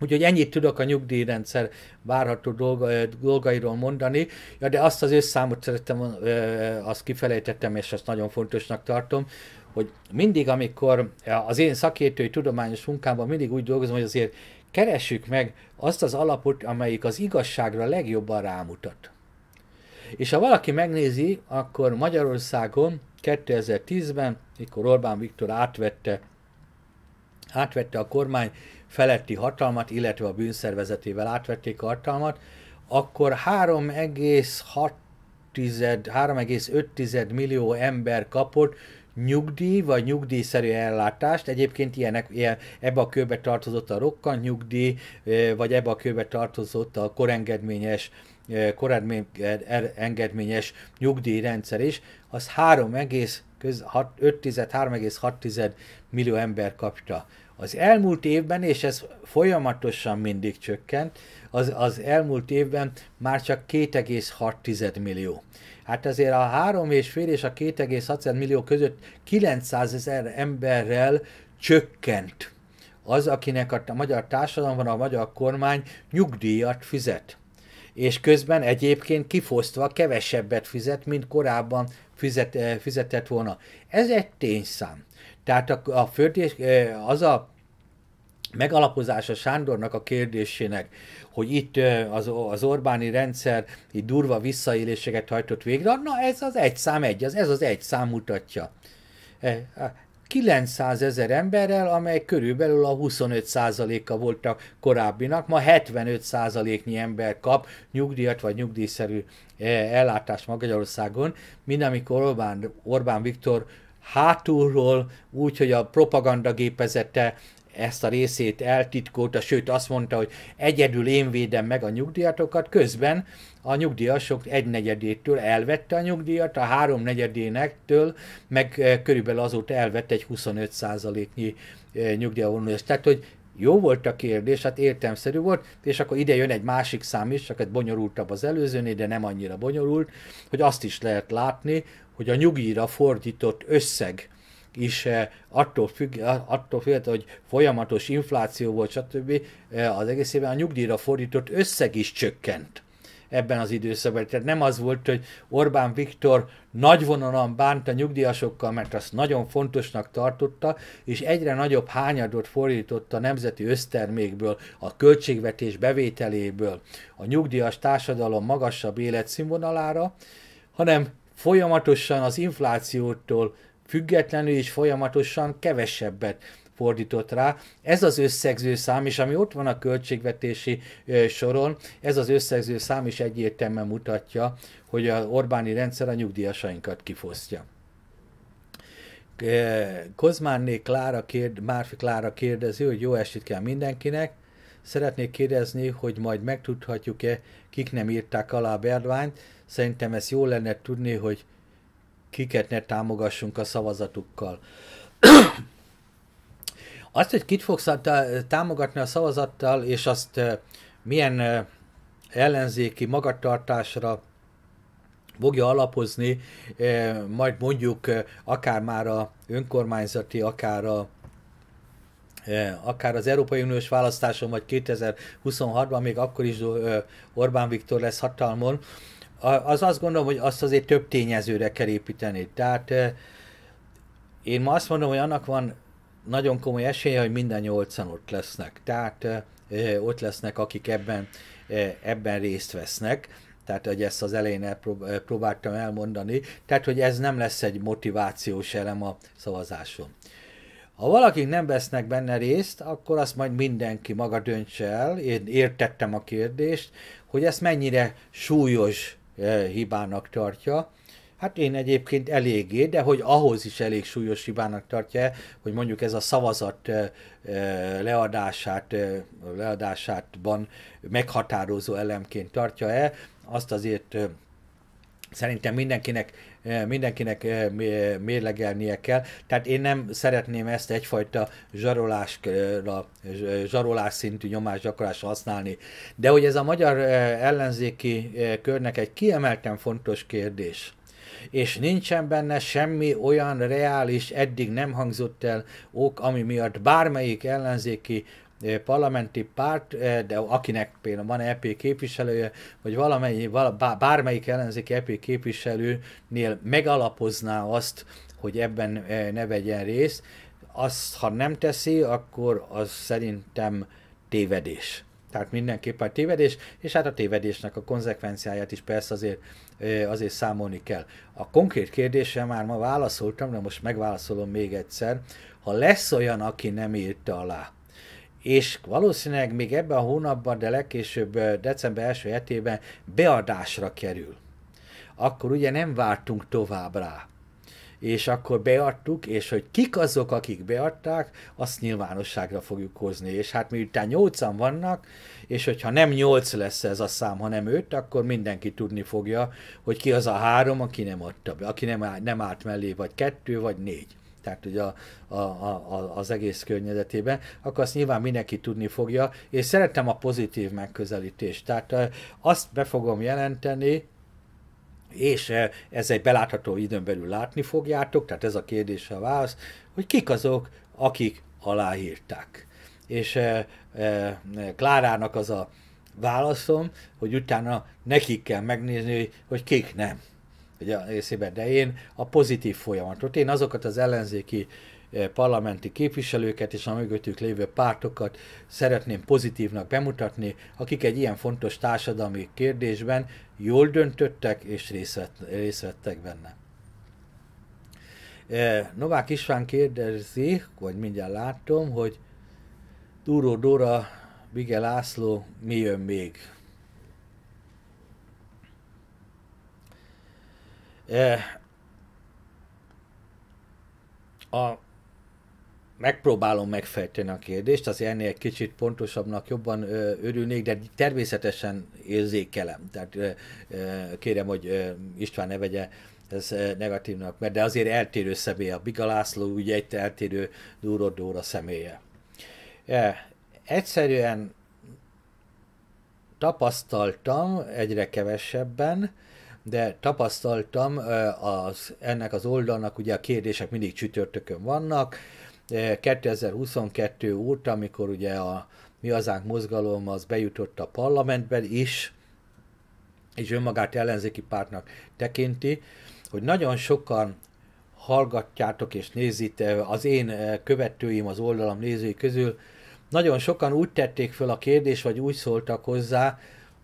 [SPEAKER 1] Úgyhogy ennyit tudok a nyugdíjrendszer várható dolga, dolgairól mondani, ja, de azt az összámot szerettem, azt kifelejtettem, és ezt nagyon fontosnak tartom, hogy mindig, amikor az én szakértői tudományos munkámban mindig úgy dolgozom, hogy azért Keressük meg azt az alapot, amelyik az igazságra legjobban rámutat. És ha valaki megnézi, akkor Magyarországon 2010-ben, mikor Orbán Viktor átvette, átvette a kormány feletti hatalmat, illetve a bűnszervezetével átvették a hatalmat, akkor 3,6 3,5 millió ember kapott nyugdíj vagy nyugdíjszerű ellátást. Egyébként ilyenek, ilyen, ebbe a körbe tartozott a rokkan nyugdíj, vagy ebbe a körbe tartozott a korengedményes korengedményes nyugdíjrendszer is, az 3,6 millió ember kapta. Az elmúlt évben, és ez folyamatosan mindig csökkent, az, az elmúlt évben már csak 2,6 millió. Hát azért a 3,5 és a 2,6 millió között 900 ezer emberrel csökkent az, akinek a magyar társadalomban a magyar kormány nyugdíjat fizet. És közben egyébként kifosztva kevesebbet fizet, mint korábban fizet, eh, fizetett volna. Ez egy tényszám. Tehát a, a földés, eh, az a megalapozása Sándornak a kérdésének, hogy itt az, Orbáni rendszer itt durva visszaéléseket hajtott végre, na ez az egy szám egy, az, ez az egy szám mutatja. 900 e, ezer emberrel, amely körülbelül a 25%-a voltak korábbinak, ma 75%-nyi ember kap nyugdíjat vagy nyugdíjszerű e, ellátást Magyarországon, mint amikor Orbán, Orbán Viktor hátulról, úgy, hogy a propaganda gépezete ezt a részét eltitkolta, sőt azt mondta, hogy egyedül én védem meg a nyugdíjatokat, közben a nyugdíjasok egynegyedétől elvette a nyugdíjat, a háromnegyedénektől meg eh, körülbelül azóta elvette egy 25%-nyi eh, nyugdíjavonulást. Tehát, hogy jó volt a kérdés, hát értelmszerű volt, és akkor ide jön egy másik szám is, csak egy bonyolultabb az előzőnél, de nem annyira bonyolult, hogy azt is lehet látni, hogy a nyugdíjra fordított összeg is eh, attól, függ, eh, attól függ, hogy folyamatos infláció volt, stb. Eh, az egész évben a nyugdíjra fordított összeg is csökkent ebben az időszakban. Tehát nem az volt, hogy Orbán Viktor nagyvonalan bánt a nyugdíjasokkal, mert azt nagyon fontosnak tartotta, és egyre nagyobb hányadot fordított a nemzeti össztermékből, a költségvetés bevételéből, a nyugdíjas társadalom magasabb életszínvonalára, hanem folyamatosan az inflációtól függetlenül és folyamatosan kevesebbet fordított rá. Ez az összegző szám is, ami ott van a költségvetési soron, ez az összegző szám is egyértelműen mutatja, hogy az Orbáni rendszer a nyugdíjasainkat kifosztja. Kozmánné Klára kérd, Márfi Klára kérdezi, hogy jó estét kell mindenkinek. Szeretnék kérdezni, hogy majd megtudhatjuk-e, kik nem írták alá a Berdványt. Szerintem ezt jó lenne tudni, hogy kiket ne támogassunk a szavazatukkal. azt, hogy kit fogsz támogatni a szavazattal, és azt milyen ellenzéki magatartásra fogja alapozni, majd mondjuk akár már a önkormányzati, akár a akár az Európai Uniós választáson, vagy 2026-ban, még akkor is Orbán Viktor lesz hatalmon, az azt gondolom, hogy azt azért több tényezőre kell építeni. Tehát eh, én ma azt mondom, hogy annak van nagyon komoly esélye, hogy minden nyolcan ott lesznek. Tehát eh, eh, ott lesznek, akik ebben, ebben részt vesznek. Tehát, hogy ezt az elején próbáltam elmondani. Tehát, hogy ez nem lesz egy motivációs elem a szavazáson. Ha valakik nem vesznek benne részt, akkor azt majd mindenki maga döntse el, én értettem a kérdést, hogy ezt mennyire súlyos Eh, hibának tartja. Hát én egyébként eléggé, de hogy ahhoz is elég súlyos hibának tartja, hogy mondjuk ez a szavazat eh, eh, leadását, leadásátban meghatározó elemként tartja-e, azt azért Szerintem mindenkinek, eh, mindenkinek eh, mérlegelnie kell. Tehát én nem szeretném ezt egyfajta zsarolásra, zsarolás szintű nyomásgyakorlásra használni. De hogy ez a magyar eh, ellenzéki körnek egy kiemelten fontos kérdés, és nincsen benne semmi olyan reális, eddig nem hangzott el ok, ami miatt bármelyik ellenzéki parlamenti párt, de akinek például van EP képviselője, vagy valamennyi, vala, bármelyik ellenzéki EP képviselőnél megalapozná azt, hogy ebben ne vegyen részt, azt ha nem teszi, akkor az szerintem tévedés. Tehát mindenképpen tévedés, és hát a tévedésnek a konzekvenciáját is persze azért, azért számolni kell. A konkrét kérdésre már ma válaszoltam, de most megválaszolom még egyszer. Ha lesz olyan, aki nem írta alá, és valószínűleg még ebben a hónapban, de legkésőbb december első hetében beadásra kerül. Akkor ugye nem vártunk tovább rá és akkor beadtuk, és hogy kik azok, akik beadták, azt nyilvánosságra fogjuk hozni. És hát miután nyolcan vannak, és hogyha nem nyolc lesz ez a szám, hanem öt, akkor mindenki tudni fogja, hogy ki az a három, aki nem adta be, aki nem, nem állt mellé, vagy kettő, vagy négy tehát ugye a, a, a, az egész környezetébe, akkor azt nyilván mindenki tudni fogja. És szeretem a pozitív megközelítést. Tehát azt be fogom jelenteni, és ez egy belátható időn belül látni fogjátok, tehát ez a kérdés a válasz, hogy kik azok, akik aláírták. És e, e, Klárának az a válaszom, hogy utána nekik kell megnézni, hogy kik nem ugye, részében, de én a pozitív folyamatot, én azokat az ellenzéki eh, parlamenti képviselőket és a mögöttük lévő pártokat szeretném pozitívnak bemutatni, akik egy ilyen fontos társadalmi kérdésben jól döntöttek és részt, vett, részt vettek benne. Eh, Novák István kérdezi, vagy mindjárt látom, hogy Dúró Dóra, Bige László, mi jön még? A, megpróbálom megfejteni a kérdést, azért ennél egy kicsit pontosabbnak jobban ö, örülnék, de természetesen érzékelem. Tehát ö, ö, kérem, hogy ö, István ne vegye ez negatívnak, mert de azért eltérő személye. A Biga László ugye egy eltérő Dúrodóra személye. E, egyszerűen tapasztaltam egyre kevesebben, de tapasztaltam az, ennek az oldalnak, ugye a kérdések mindig csütörtökön vannak, 2022 óta, amikor ugye a Mi Hazánk mozgalom az bejutott a parlamentben is, és önmagát ellenzéki pártnak tekinti, hogy nagyon sokan hallgatjátok és nézitek, az én követőim, az oldalam nézői közül, nagyon sokan úgy tették fel a kérdést, vagy úgy szóltak hozzá,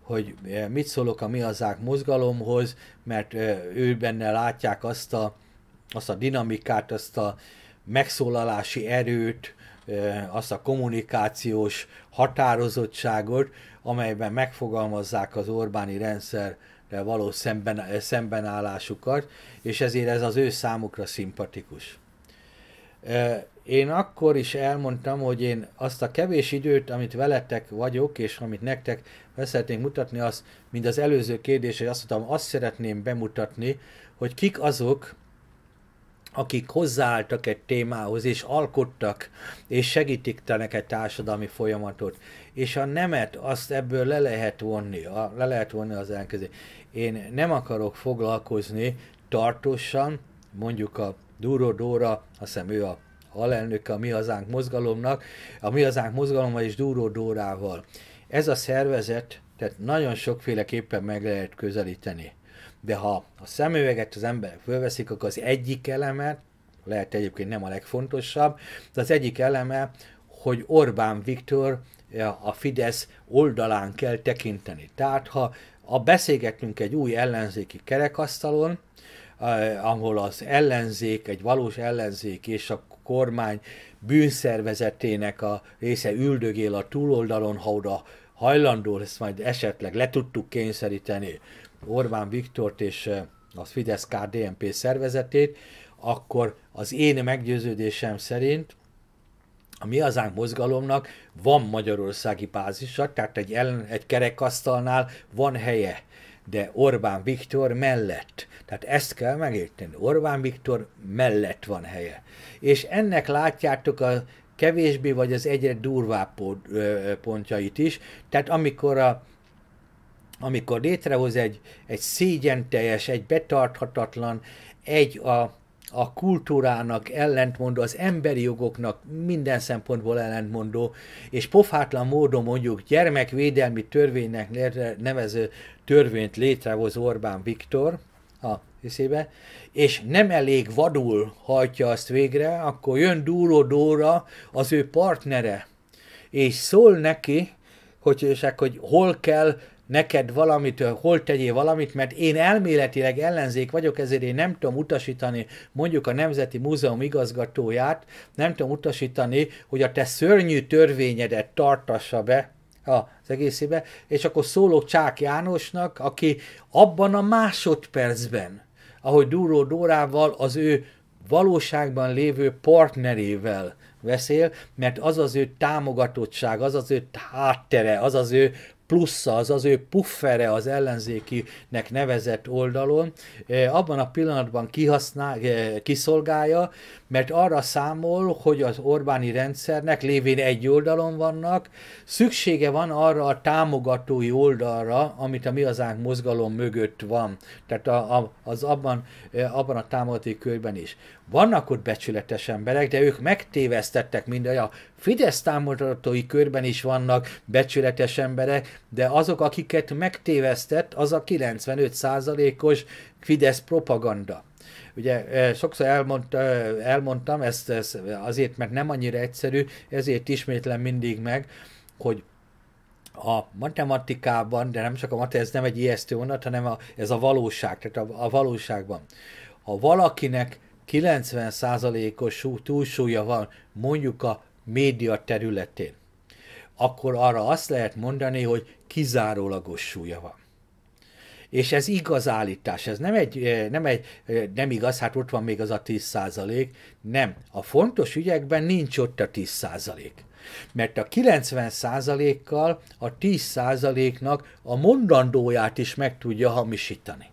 [SPEAKER 1] hogy eh, mit szólok a mi hazák mozgalomhoz, mert eh, ő benne látják azt a, azt a dinamikát, azt a megszólalási erőt, eh, azt a kommunikációs határozottságot, amelyben megfogalmazzák az Orbáni rendszer való szemben, szembenállásukat, és ezért ez az ő számukra szimpatikus. Én akkor is elmondtam, hogy én azt a kevés időt, amit veletek vagyok, és amit nektek beszélnénk mutatni, az, mint az előző hogy azt mondtam, azt szeretném bemutatni, hogy kik azok, akik hozzáálltak egy témához, és alkottak, és segítik te neked társadalmi folyamatot. És a nemet, azt ebből le lehet vonni, a, le lehet vonni az elkezé. Én nem akarok foglalkozni tartósan, mondjuk a Duro Dóra, azt hiszem ő a alelnöke a Mi Hazánk mozgalomnak, a Mi Hazánk mozgalommal és Dúró Dórával. Ez a szervezet, tehát nagyon sokféleképpen meg lehet közelíteni. De ha a szemüveget az emberek fölveszik, akkor az egyik elemet, lehet egyébként nem a legfontosabb, de az egyik eleme, hogy Orbán Viktor a Fidesz oldalán kell tekinteni. Tehát ha a beszélgetünk egy új ellenzéki kerekasztalon, eh, ahol az ellenzék, egy valós ellenzék, és a kormány bűnszervezetének a része üldögél a túloldalon, ha oda hajlandó, ezt majd esetleg le tudtuk kényszeríteni Orbán Viktort és az fidesz KDNP szervezetét, akkor az én meggyőződésem szerint a Mi Hazánk mozgalomnak van magyarországi bázisa, tehát egy, ellen, egy kerekasztalnál van helye de Orbán Viktor mellett. Tehát ezt kell megérteni. Orbán Viktor mellett van helye. És ennek látjátok a kevésbé vagy az egyre durvább pontjait is. Tehát amikor a amikor létrehoz egy, egy szégyenteljes, egy betarthatatlan, egy a, a kultúrának ellentmondó, az emberi jogoknak minden szempontból ellentmondó, és pofátlan módon mondjuk gyermekvédelmi törvénynek nevező törvényt létrehoz Orbán Viktor a hiszébe, és nem elég vadul hajtja azt végre, akkor jön Dúró Dóra, az ő partnere, és szól neki, hogy, és hogy hol kell neked valamit, hol tegyél valamit, mert én elméletileg ellenzék vagyok, ezért én nem tudom utasítani mondjuk a Nemzeti Múzeum igazgatóját, nem tudom utasítani, hogy a te szörnyű törvényedet tartassa be az egészébe, és akkor szólok Csák Jánosnak, aki abban a másodpercben, ahogy Dúró Dórával az ő valóságban lévő partnerével beszél, mert az az ő támogatottság, az az ő háttere, az az ő plusza, az az ő puffere az ellenzékinek nevezett oldalon, eh, abban a pillanatban kihasznál, eh, kiszolgálja, mert arra számol, hogy az Orbáni rendszernek lévén egy oldalon vannak, szüksége van arra a támogatói oldalra, amit a Mi Hazánk mozgalom mögött van, tehát a, a, az abban, abban a támogatói körben is. Vannak ott becsületes emberek, de ők megtévesztettek mind A Fidesz támogatói körben is vannak becsületes emberek, de azok, akiket megtévesztett, az a 95%-os Fidesz propaganda. Ugye eh, sokszor elmond, eh, elmondtam, ezt, ezt azért, mert nem annyira egyszerű, ezért ismétlem mindig meg, hogy a matematikában, de nem csak a matematikában, ez nem egy ijesztő vonat, hanem a, ez a valóság, tehát a, a valóságban. Ha valakinek 90%-os túlsúlya van mondjuk a média területén, akkor arra azt lehet mondani, hogy kizárólagos súlya van és ez igaz állítás, ez nem egy, eh, nem egy eh, nem igaz, hát ott van még az a 10 százalék, nem. A fontos ügyekben nincs ott a 10 százalék. Mert a 90 százalékkal a 10 százaléknak a mondandóját is meg tudja hamisítani.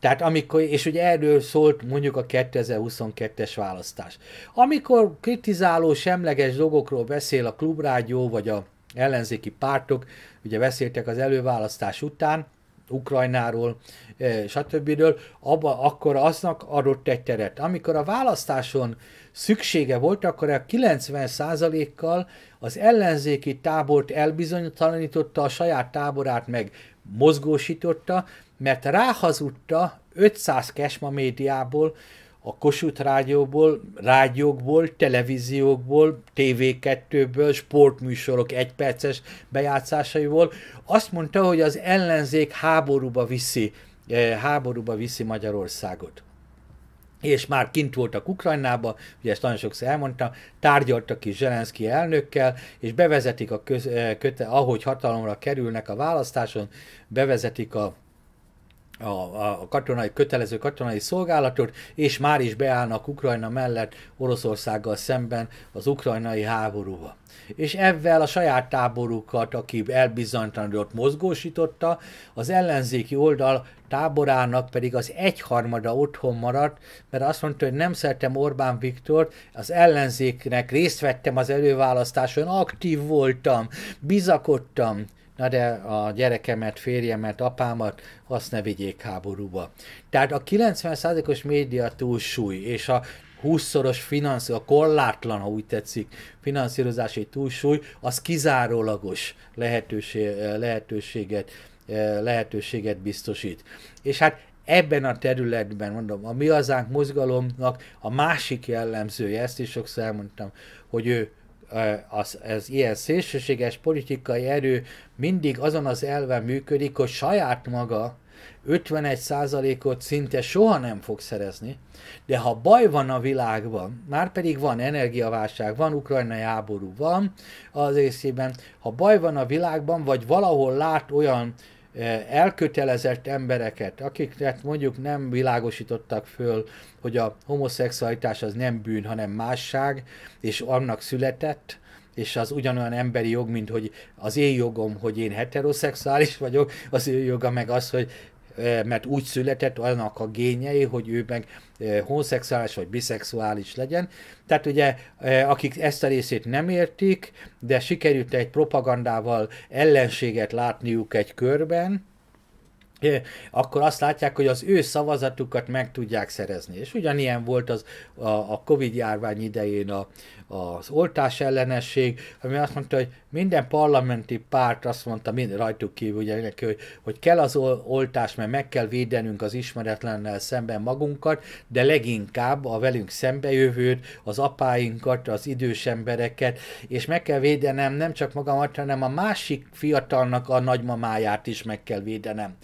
[SPEAKER 1] Tehát amikor, és ugye erről szólt mondjuk a 2022-es választás. Amikor kritizáló, semleges dolgokról beszél a klubrádió vagy a ellenzéki pártok, ugye beszéltek az előválasztás után, Ukrajnáról, stb. Abba, akkor aznak adott egy teret. Amikor a választáson szüksége volt, akkor a 90%-kal az ellenzéki tábort elbizonytalanította, a saját táborát meg mozgósította, mert ráhazudta 500 kesma médiából, a Kossuth rádióból, rádiókból, televíziókból, TV2-ből, sportműsorok egyperces bejátszásaiból. Azt mondta, hogy az ellenzék háborúba viszi, eh, háborúba viszi Magyarországot és már kint voltak Ukrajnába, ugye ezt nagyon sokszor elmondtam, tárgyaltak is Zelenszky elnökkel, és bevezetik a köz, eh, köte, ahogy hatalomra kerülnek a választáson, bevezetik a a, a katonai, kötelező katonai szolgálatot, és már is beállnak Ukrajna mellett Oroszországgal szemben az ukrajnai háborúba. És ezzel a saját táborukat, aki elbizonytalanodott, mozgósította, az ellenzéki oldal táborának pedig az egyharmada otthon maradt, mert azt mondta, hogy nem szeretem Orbán Viktor, az ellenzéknek részt vettem az előválasztáson, aktív voltam, bizakodtam, na de a gyerekemet, férjemet, apámat, azt ne vigyék háborúba. Tehát a 90%-os média túlsúly és a 20-szoros finansz a korlátlan, ha úgy tetszik, finanszírozási túlsúly, az kizárólagos lehetőség, lehetőséget, lehetőséget biztosít. És hát ebben a területben, mondom, a mi hazánk mozgalomnak a másik jellemzője, ezt is sokszor elmondtam, hogy ő az, az ilyen szélsőséges politikai erő mindig azon az elven működik, hogy saját maga 51%-ot szinte soha nem fog szerezni, de ha baj van a világban, már pedig van energiaválság, van ukrajnai háború, van az észében, ha baj van a világban, vagy valahol lát olyan elkötelezett embereket, akiket hát mondjuk nem világosítottak föl, hogy a homoszexualitás az nem bűn, hanem másság, és annak született, és az ugyanolyan emberi jog, mint hogy az én jogom, hogy én heteroszexuális vagyok, az ő joga meg az, hogy mert úgy született annak a génjei, hogy ő meg homoszexuális vagy biszexuális legyen. Tehát ugye, akik ezt a részét nem értik, de sikerült egy propagandával ellenséget látniuk egy körben, akkor azt látják, hogy az ő szavazatukat meg tudják szerezni. És ugyanilyen volt az a, a Covid járvány idején a, az oltás ellenesség, ami azt mondta, hogy minden parlamenti párt azt mondta, mind, rajtuk kívül ugye neki, hogy, hogy kell az oltás, mert meg kell védenünk az ismeretlennel szemben magunkat, de leginkább a velünk szembejövőt, az apáinkat, az idős embereket, és meg kell védenem nem csak magamat, hanem a másik fiatalnak a nagymamáját is meg kell védenem.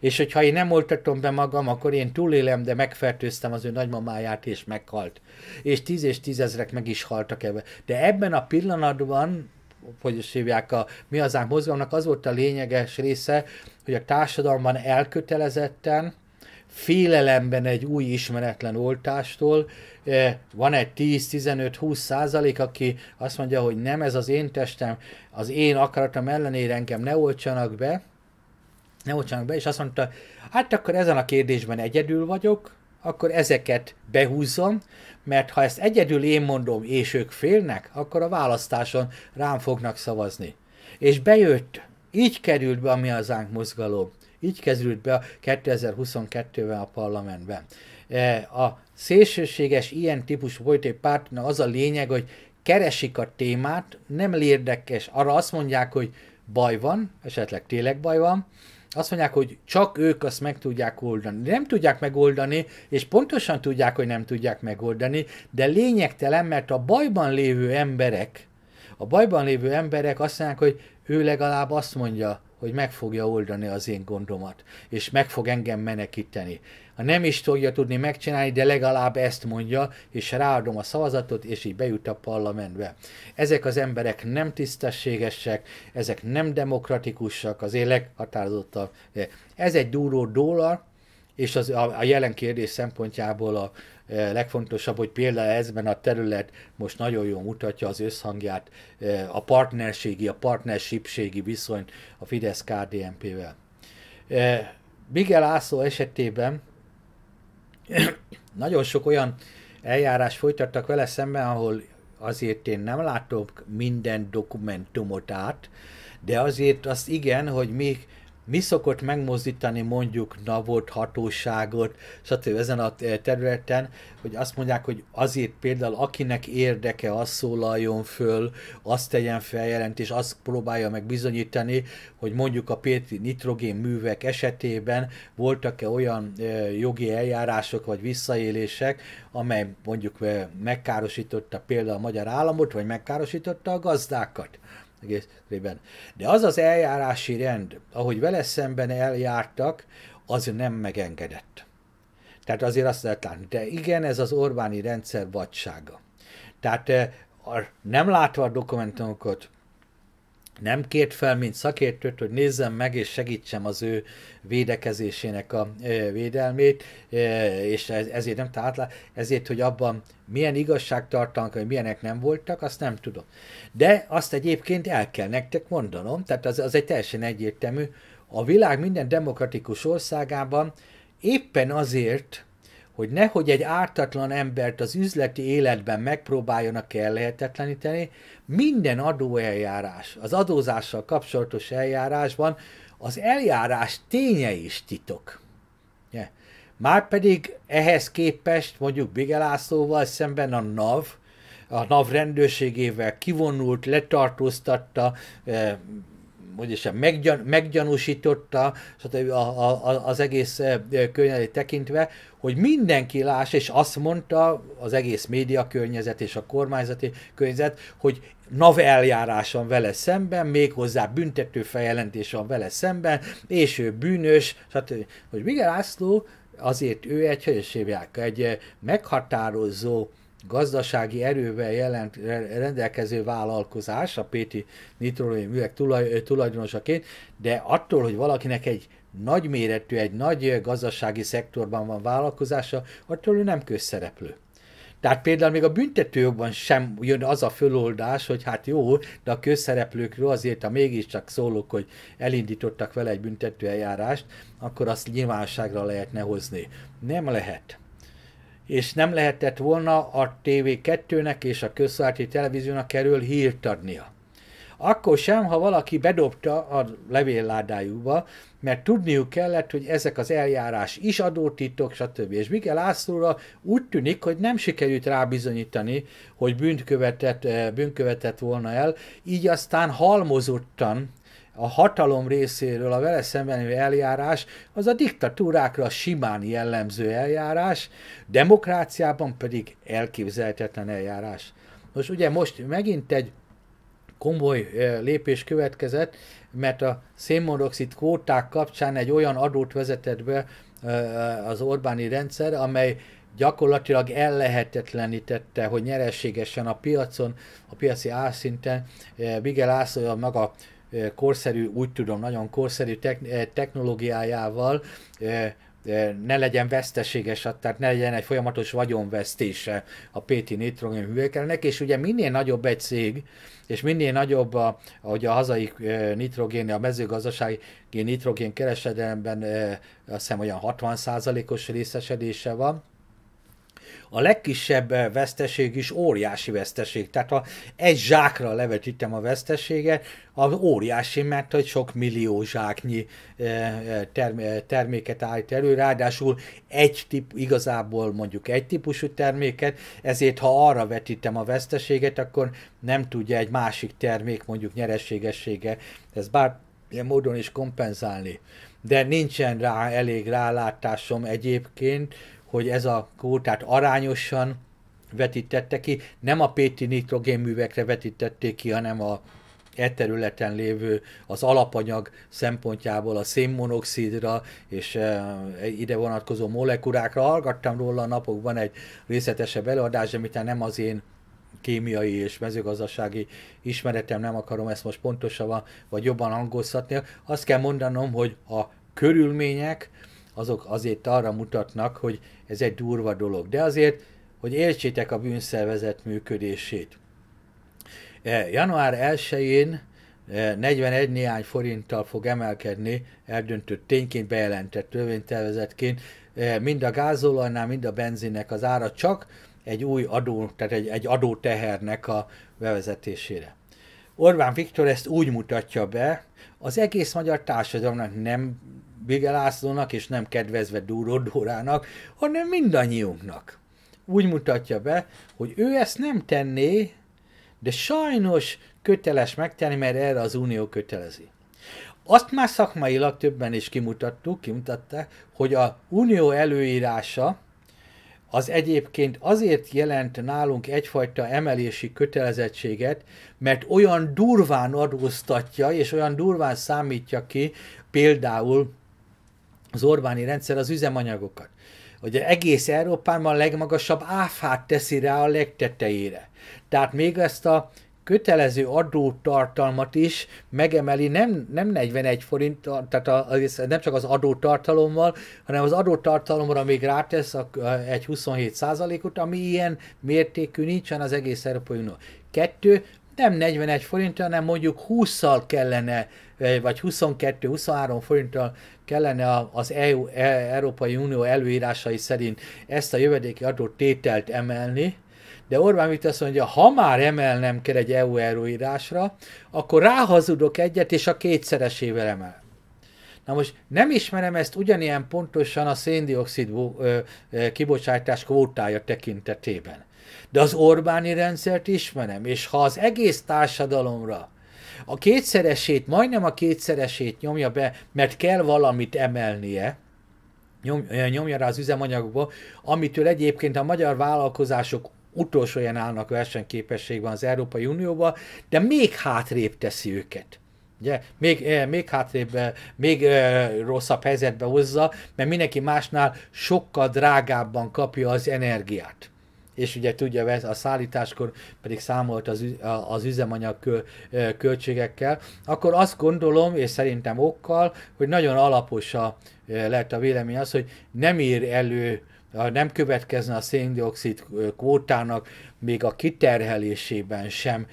[SPEAKER 1] És hogyha én nem oltatom be magam, akkor én túlélem, de megfertőztem az ő nagymamáját, és meghalt. És tíz és tízezrek meg is haltak voltak ebben. De ebben a pillanatban hogy is hívják a Mi Hazánk mozgalomnak, az volt a lényeges része, hogy a társadalomban elkötelezetten, félelemben egy új ismeretlen oltástól, eh, van egy 10-15-20 százalék, aki azt mondja, hogy nem ez az én testem, az én akaratom ellenére engem ne oltsanak be, ne oltsanak be, és azt mondta, hát akkor ezen a kérdésben egyedül vagyok, akkor ezeket behúzom, mert ha ezt egyedül én mondom, és ők félnek, akkor a választáson rám fognak szavazni. És bejött, így került be a Mi Hazánk mozgalom, így került be a 2022-ben a parlamentben. E, a szélsőséges ilyen típusú politikai pártnak az a lényeg, hogy keresik a témát, nem érdekes, arra azt mondják, hogy baj van, esetleg tényleg baj van, azt mondják, hogy csak ők azt meg tudják oldani. Nem tudják megoldani, és pontosan tudják, hogy nem tudják megoldani, de lényegtelen, mert a bajban lévő emberek, a bajban lévő emberek azt mondják, hogy ő legalább azt mondja, hogy meg fogja oldani az én gondomat, és meg fog engem menekíteni a nem is fogja tudni megcsinálni, de legalább ezt mondja, és ráadom a szavazatot, és így bejut a parlamentbe. Ezek az emberek nem tisztességesek, ezek nem demokratikusak, az azért leghatározottan. Ez egy dúró dólar, és az, a, a jelen kérdés szempontjából a e, legfontosabb, hogy például ezben a terület most nagyon jól mutatja az összhangját, e, a partnerségi, a partnershipségi viszony a fidesz kdmp vel e, Miguel Ászló esetében nagyon sok olyan eljárás folytattak vele szemben, ahol azért én nem látok minden dokumentumot át, de azért azt igen, hogy még mi szokott megmozdítani mondjuk NAVOT, hatóságot, stb. ezen a területen, hogy azt mondják, hogy azért például akinek érdeke, az szólaljon föl, azt tegyen feljelentés, azt próbálja meg bizonyítani, hogy mondjuk a pétri nitrogén művek esetében voltak-e olyan e, jogi eljárások vagy visszaélések, amely mondjuk e, megkárosította például a magyar államot, vagy megkárosította a gazdákat egészében. De az az eljárási rend, ahogy vele szemben eljártak, az nem megengedett. Tehát azért azt lehet látni, de igen, ez az Orbáni rendszer vadsága. Tehát eh, nem látva a dokumentumokat, nem kért fel, mint szakértőt, hogy nézzem meg és segítsem az ő védekezésének a védelmét, és ezért nem tehát, ezért, hogy abban milyen igazságtartalmak, hogy milyenek nem voltak, azt nem tudom. De azt egyébként el kell nektek mondanom, tehát az, az egy teljesen egyértelmű, a világ minden demokratikus országában éppen azért, hogy nehogy egy ártatlan embert az üzleti életben megpróbáljanak ellehetetleníteni, minden adóeljárás, az adózással kapcsolatos eljárásban az eljárás ténye is titok. Márpedig ehhez képest mondjuk Bigelászóval szemben a NAV, a NAV rendőrségével kivonult, letartóztatta, vagyis eh, meggyan, meggyanúsította stb. A, a, az egész eh, környezetét tekintve, hogy mindenki láss, és azt mondta az egész média környezet és a kormányzati környezet, hogy NAV eljárás van vele szemben, méghozzá büntető feljelentés van vele szemben, és ő bűnös, stb. Hogy Miguel László azért ő egy, hogy hívják, egy meghatározó gazdasági erővel jelent, rendelkező vállalkozás, a Péti Nitrolói Művek tulaj, tulajdonosaként, de attól, hogy valakinek egy nagyméretű, egy nagy gazdasági szektorban van vállalkozása, attól ő nem közszereplő. Tehát például még a büntetőjogban sem jön az a föloldás, hogy hát jó, de a közszereplőkről azért, ha mégiscsak szólok, hogy elindítottak vele egy büntetőeljárást, akkor azt nyilvánosságra lehetne hozni. Nem lehet. És nem lehetett volna a TV2-nek és a közszolgálati televíziónak erről hírt adnia. Akkor sem, ha valaki bedobta a levélládájukba, mert tudniuk kellett, hogy ezek az eljárás is adótítok, stb. És Miguel Lászlóra úgy tűnik, hogy nem sikerült rábizonyítani, hogy bűnt követett, eh, bűnt követett volna el, így aztán halmozottan a hatalom részéről a vele szembeni eljárás az a diktatúrákra simán jellemző eljárás, demokráciában pedig elképzelhetetlen eljárás. Most ugye most megint egy komoly lépés következett, mert a szénmonoxid kvóták kapcsán egy olyan adót vezetett be az Orbáni rendszer, amely gyakorlatilag ellehetetlenítette, hogy nyereségesen a piacon, a piaci árszinten Bigel Ászló a maga korszerű, úgy tudom, nagyon korszerű technológiájával ne legyen veszteséges, tehát ne legyen egy folyamatos vagyonvesztése a Péti nitrogén hüvelykelőnek, és ugye minél nagyobb egy cég, és minél nagyobb a, ahogy a hazai eh, nitrogén, a mezőgazdasági nitrogén kereskedelemben eh, azt hiszem olyan 60%-os részesedése van, a legkisebb eh, veszteség is óriási veszteség. Tehát ha egy zsákra levetítem a veszteséget, az óriási, mert hogy sok millió zsáknyi eh, eh, terméket állít elő, ráadásul egy tip, igazából mondjuk egy típusú terméket, ezért ha arra vetítem a veszteséget, akkor nem tudja egy másik termék mondjuk nyereségessége, ez bár ilyen módon is kompenzálni. De nincsen rá elég rálátásom egyébként, hogy ez a kvótát arányosan vetítette ki, nem a péti nitrogénművekre vetítették ki, hanem a e területen lévő az alapanyag szempontjából a szénmonoxidra és e, ide vonatkozó molekulákra. Hallgattam róla a napokban egy részletesebb de amit nem az én kémiai és mezőgazdasági ismeretem, nem akarom ezt most pontosabban vagy jobban hangoztatni. Azt kell mondanom, hogy a körülmények azok azért arra mutatnak, hogy ez egy durva dolog. De azért, hogy értsétek a bűnszervezet működését. E, január 1-én 41 e, néhány forinttal fog emelkedni, eldöntött tényként bejelentett törvénytervezetként, e, mind a gázolajnál, mind a benzinnek az ára csak egy új adó, tehát egy, egy adótehernek a bevezetésére. Orbán Viktor ezt úgy mutatja be, az egész magyar társadalomnak nem Lászlónak, és nem kedvezve Dúró Dórának, hanem mindannyiunknak. Úgy mutatja be, hogy ő ezt nem tenné, de sajnos köteles megtenni, mert erre az Unió kötelezi. Azt már szakmailag többen is kimutattuk, kimutatta, hogy a Unió előírása, az egyébként azért jelent nálunk egyfajta emelési kötelezettséget, mert olyan durván adóztatja, és olyan durván számítja ki például az Orbáni rendszer az üzemanyagokat. Ugye egész Európában a legmagasabb áfát teszi rá a legtetejére. Tehát még ezt a kötelező adótartalmat is megemeli nem, nem 41 forint, tehát a, nem csak az adótartalommal, hanem az adótartalomra még rátesz a, egy 27 százalékot, ami ilyen mértékű nincsen az egész Európai Unió. Kettő, nem 41 forint, hanem mondjuk 20-szal kellene Eh, vagy 22-23 forintra kellene az EU, e, Európai Unió előírásai szerint ezt a jövedéki adó tételt emelni, de Orbán mit azt mondja, ha már emelnem kell egy EU előírásra, akkor ráhazudok egyet, és a kétszeresével emel. Na most nem ismerem ezt ugyanilyen pontosan a széndiokszid kibocsátás kvótája tekintetében. De az Orbáni rendszert ismerem, és ha az egész társadalomra a kétszeresét, majdnem a kétszeresét nyomja be, mert kell valamit emelnie, nyom, nyomja rá az üzemanyagokba, amitől egyébként a magyar vállalkozások utolsó ilyen állnak versenyképességben az Európai Unióban, de még hátrébb teszi őket. Ugye? Még, még hátrébb, még rosszabb helyzetbe hozza, mert mindenki másnál sokkal drágábban kapja az energiát és ugye tudja a szállításkor pedig számolt az, az üzemanyag költségekkel, akkor azt gondolom, és szerintem okkal, hogy nagyon alapos a, lett a vélemény az, hogy nem ír elő nem következne a széndiokszid kvótának, még a kiterhelésében sem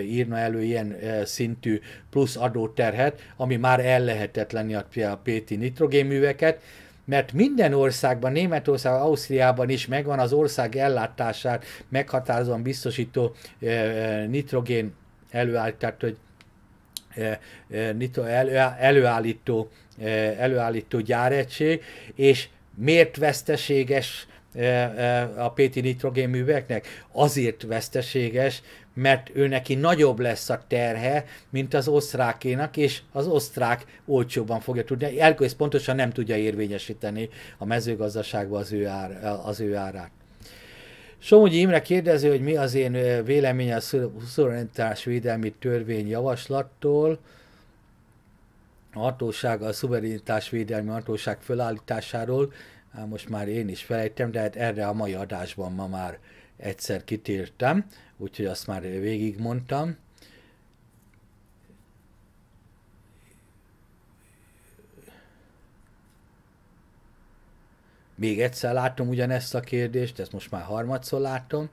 [SPEAKER 1] írna elő ilyen szintű plusz adóterhet, ami már ellehetetlenni a PT nitrogénműveket, mert minden országban, Németország, Ausztriában is megvan az ország ellátását meghatározóan biztosító eh, eh, nitrogén előállítást, hogy eh, előállító, előállító gyáretség, és miért veszteséges E, e, a Péti műveknek, Azért veszteséges, mert ő neki nagyobb lesz a terhe, mint az osztrákénak, és az osztrák olcsóban fogja tudni. Erkölsz pontosan nem tudja érvényesíteni a mezőgazdaságban az ő, ár, az ő árát. Somogyi Imre kérdező, hogy mi az én e, véleménye a szuverenitás védelmi törvény javaslattól, a hatóság, a szuverenitás védelmi hatóság fölállításáról, most már én is felejtem, de hát erre a mai adásban ma már egyszer kitértem, úgyhogy azt már végigmondtam. Még egyszer látom ugyanezt a kérdést, ezt most már harmadszor látom.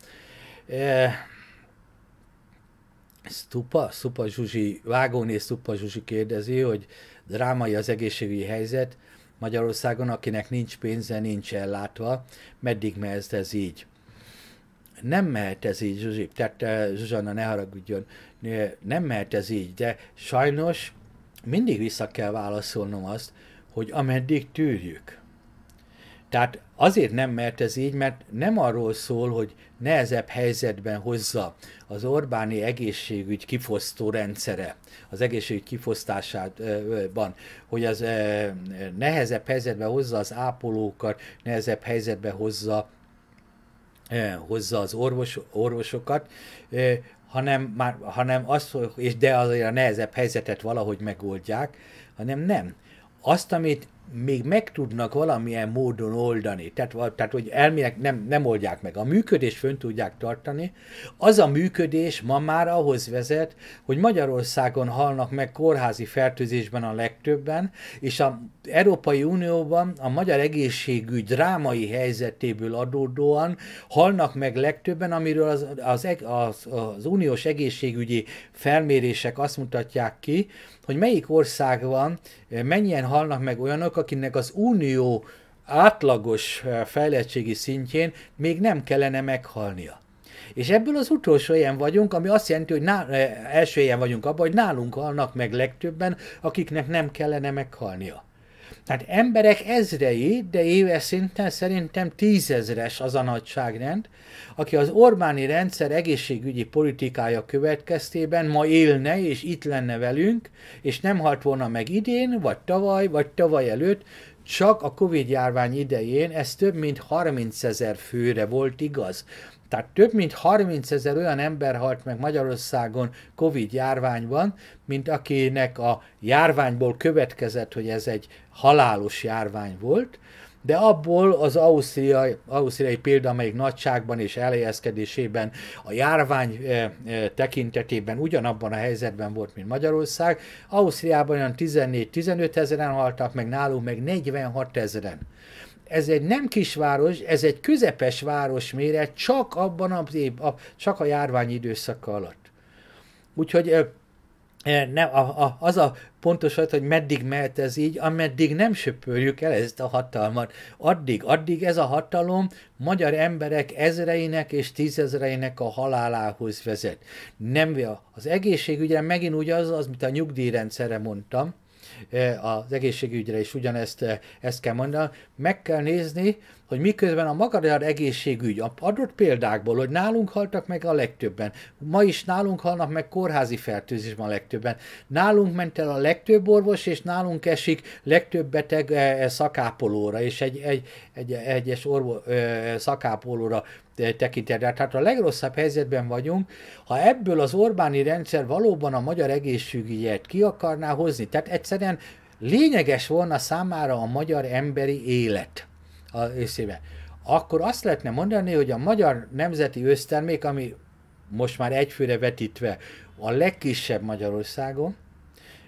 [SPEAKER 1] E, Stupa, Szupa Zsuzsi, Vágóné Stupa Zsuzsi kérdezi, hogy drámai az egészségügyi helyzet, Magyarországon, akinek nincs pénze, nincs ellátva, meddig mehet ez így? Nem mehet ez így, Zsuzsi, tehát eh, Zsuzsanna, ne haragudjon, nem mehet ez így, de sajnos mindig vissza kell válaszolnom azt, hogy ameddig tűrjük. Tehát azért nem, mert ez így, mert nem arról szól, hogy nehezebb helyzetben hozza az Orbáni egészségügy kifosztó rendszere, az egészségügy kifosztásában, hogy az nehezebb helyzetbe hozza az ápolókat, nehezebb helyzetbe hozza hozza az orvos, orvosokat, hanem, már, hanem azt, és de azért a nehezebb helyzetet valahogy megoldják, hanem nem. Azt, amit még meg tudnak valamilyen módon oldani, tehát, tehát hogy elmének nem, nem oldják meg. A működés fön tudják tartani. Az a működés ma már ahhoz vezet, hogy Magyarországon halnak meg kórházi fertőzésben a legtöbben, és a Európai Unióban a magyar egészségügy drámai helyzetéből adódóan halnak meg legtöbben, amiről az, az, az, az, az uniós egészségügyi felmérések azt mutatják ki, hogy melyik országban mennyien halnak meg olyanok, akinek az unió átlagos fejlettségi szintjén még nem kellene meghalnia. És ebből az utolsó helyen vagyunk, ami azt jelenti, hogy nál, első helyen vagyunk abban, hogy nálunk halnak meg legtöbben, akiknek nem kellene meghalnia. Tehát emberek ezrei, de éves szinten szerintem tízezres az a nagyságrend, aki az Orbáni rendszer egészségügyi politikája következtében ma élne és itt lenne velünk, és nem halt volna meg idén, vagy tavaly, vagy tavaly előtt, csak a Covid járvány idején ez több mint 30 ezer főre volt igaz. Tehát több mint 30 ezer olyan ember halt meg Magyarországon Covid járványban, mint akinek a járványból következett, hogy ez egy halálos járvány volt, de abból az ausztriai, ausztriai példa, amelyik nagyságban és elejeszkedésében a járvány eh, eh, tekintetében ugyanabban a helyzetben volt, mint Magyarország, Ausztriában olyan 14-15 ezeren haltak, meg nálunk meg 46 ezeren ez egy nem kisváros, ez egy közepes város méret, csak abban a, a, csak a járvány időszaka alatt. Úgyhogy ne, a, a, az a pontos, hogy meddig mehet ez így, ameddig nem söpörjük el ezt a hatalmat. Addig, addig ez a hatalom magyar emberek ezreinek és tízezreinek a halálához vezet. Nem az egészségügyre megint ugyanaz, az, az, mint a nyugdíjrendszerre mondtam, Eh, az egészségügyre is ugyanezt eh, ezt kell mondani. Meg kell nézni, hogy miközben a magyar egészségügy adott példákból, hogy nálunk haltak meg a legtöbben, ma is nálunk halnak meg kórházi fertőzésben a legtöbben, nálunk ment el a legtöbb orvos, és nálunk esik legtöbb beteg e, e, szakápolóra, és egy, egy, egy egyes orvo, e, szakápolóra tekintetben. Tehát a legrosszabb helyzetben vagyunk, ha ebből az Orbáni rendszer valóban a magyar egészségügyet ki akarná hozni, tehát egyszerűen lényeges volna számára a magyar emberi élet a részébe, akkor azt lehetne mondani, hogy a magyar nemzeti ősztermék, ami most már egyfőre vetítve a legkisebb Magyarországon,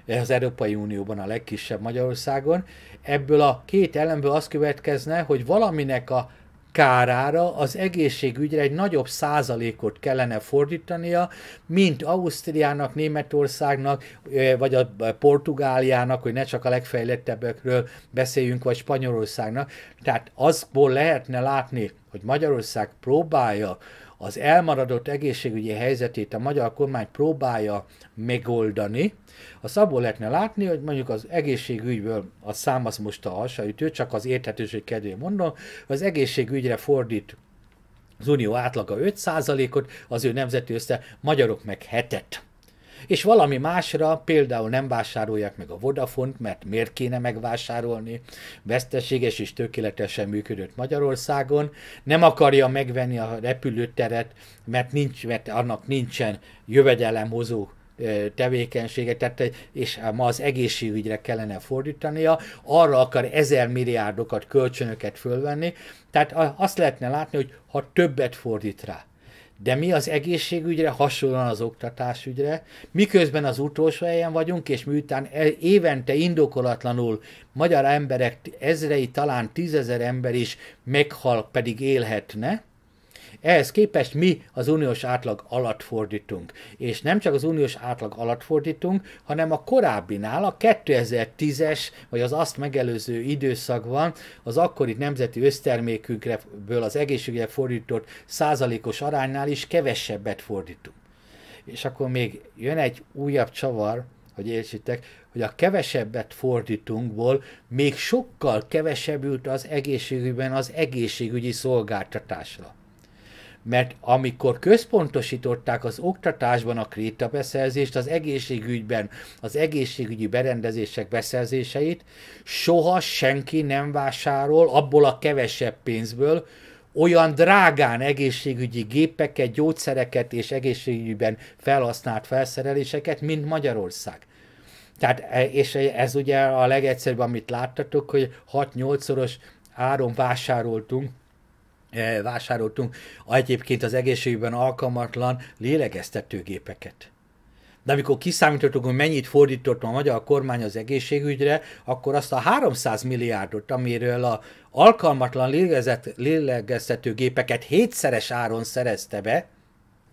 [SPEAKER 1] az Európai Unióban a legkisebb Magyarországon, ebből a két elemből az következne, hogy valaminek a kárára az egészségügyre egy nagyobb százalékot kellene fordítania, mint Ausztriának, Németországnak, vagy a Portugáliának, hogy ne csak a legfejlettebbekről beszéljünk, vagy Spanyolországnak. Tehát azból lehetne látni, hogy Magyarország próbálja az elmaradott egészségügyi helyzetét a magyar kormány próbálja megoldani, A abból lehetne látni, hogy mondjuk az egészségügyből a szám az most a hasaütő, csak az érthetőség kedvé mondom, az egészségügyre fordít az unió átlaga 5%-ot, az ő nemzeti össze, magyarok meg hetet és valami másra például nem vásárolják meg a Vodafont, mert miért kéne megvásárolni, veszteséges és tökéletesen működött Magyarországon, nem akarja megvenni a repülőteret, mert, nincs, mert annak nincsen jövedelemhozó tevékenysége, tehát, és ma az egészségügyre kellene fordítania, arra akar ezer milliárdokat, kölcsönöket fölvenni, tehát azt lehetne látni, hogy ha többet fordít rá, de mi az egészségügyre, hasonlóan az oktatásügyre, miközben az utolsó helyen vagyunk, és miután e, évente indokolatlanul magyar emberek ezrei, talán tízezer ember is meghal, pedig élhetne, ehhez képest mi az uniós átlag alatt fordítunk. És nem csak az uniós átlag alatt fordítunk, hanem a korábbinál, a 2010-es, vagy az azt megelőző időszakban az akkori nemzeti össztermékünkből az egészségügyre fordított százalékos aránynál is kevesebbet fordítunk. És akkor még jön egy újabb csavar, hogy értsétek, hogy a kevesebbet fordítunkból még sokkal kevesebb jut az egészségügyben az egészségügyi szolgáltatásra mert amikor központosították az oktatásban a kréta beszerzést, az egészségügyben az egészségügyi berendezések beszerzéseit, soha senki nem vásárol abból a kevesebb pénzből, olyan drágán egészségügyi gépeket, gyógyszereket és egészségügyben felhasznált felszereléseket, mint Magyarország. Tehát, e, és ez ugye a legegyszerűbb, amit láttatok, hogy 6-8-szoros áron vásároltunk Eh, vásároltunk egyébként az egészségben alkalmatlan lélegeztetőgépeket. De amikor kiszámítottuk, hogy mennyit fordított a magyar kormány az egészségügyre, akkor azt a 300 milliárdot, amiről a alkalmatlan lélegeztetőgépeket hétszeres áron szerezte be,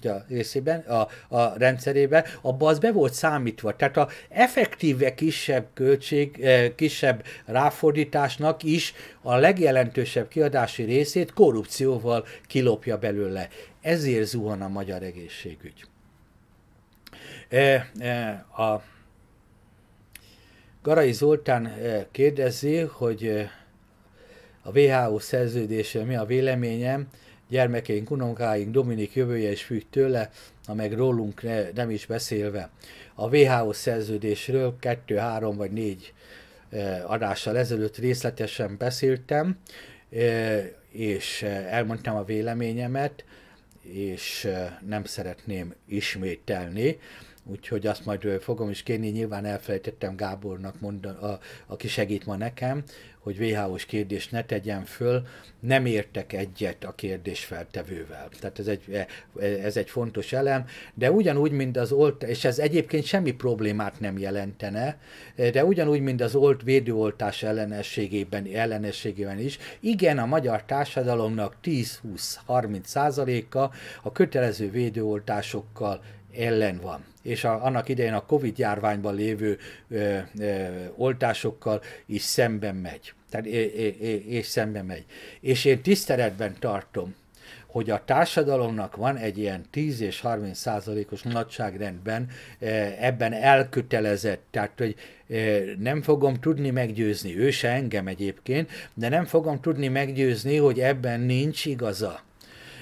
[SPEAKER 1] a részében, a, a rendszerében, abba az be volt számítva. Tehát a effektíve kisebb költség, eh, kisebb ráfordításnak is a legjelentősebb kiadási részét korrupcióval kilopja belőle. Ezért zuhan a magyar egészségügy. Eh, eh, a Garai Zoltán kérdezi, hogy a WHO szerződése mi a véleményem, Gyermekeink, unokáink, Dominik jövője is függ tőle, na meg rólunk ne, nem is beszélve. A WHO szerződésről kettő, három vagy négy e, adással ezelőtt részletesen beszéltem, e, és e, elmondtam a véleményemet, és nem szeretném ismételni úgyhogy azt majd fogom is kérni, nyilván elfelejtettem Gábornak mondan, a, aki segít ma nekem, hogy WHO-s kérdést ne tegyen föl, nem értek egyet a feltevővel. Tehát ez egy, e, e, ez egy fontos elem, de ugyanúgy, mint az olt, és ez egyébként semmi problémát nem jelentene, de ugyanúgy, mint az olt védőoltás ellenességében, ellenességében is, igen, a magyar társadalomnak 10-20-30 százaléka a kötelező védőoltásokkal ellen van és a, annak idején a Covid járványban lévő ö, ö, oltásokkal is szemben megy. Tehát, é, é, é, és szemben megy. És én tiszteletben tartom hogy a társadalomnak van egy ilyen 10 és 30 százalékos nagyságrendben ebben elkötelezett, tehát hogy nem fogom tudni meggyőzni, ő se engem egyébként, de nem fogom tudni meggyőzni, hogy ebben nincs igaza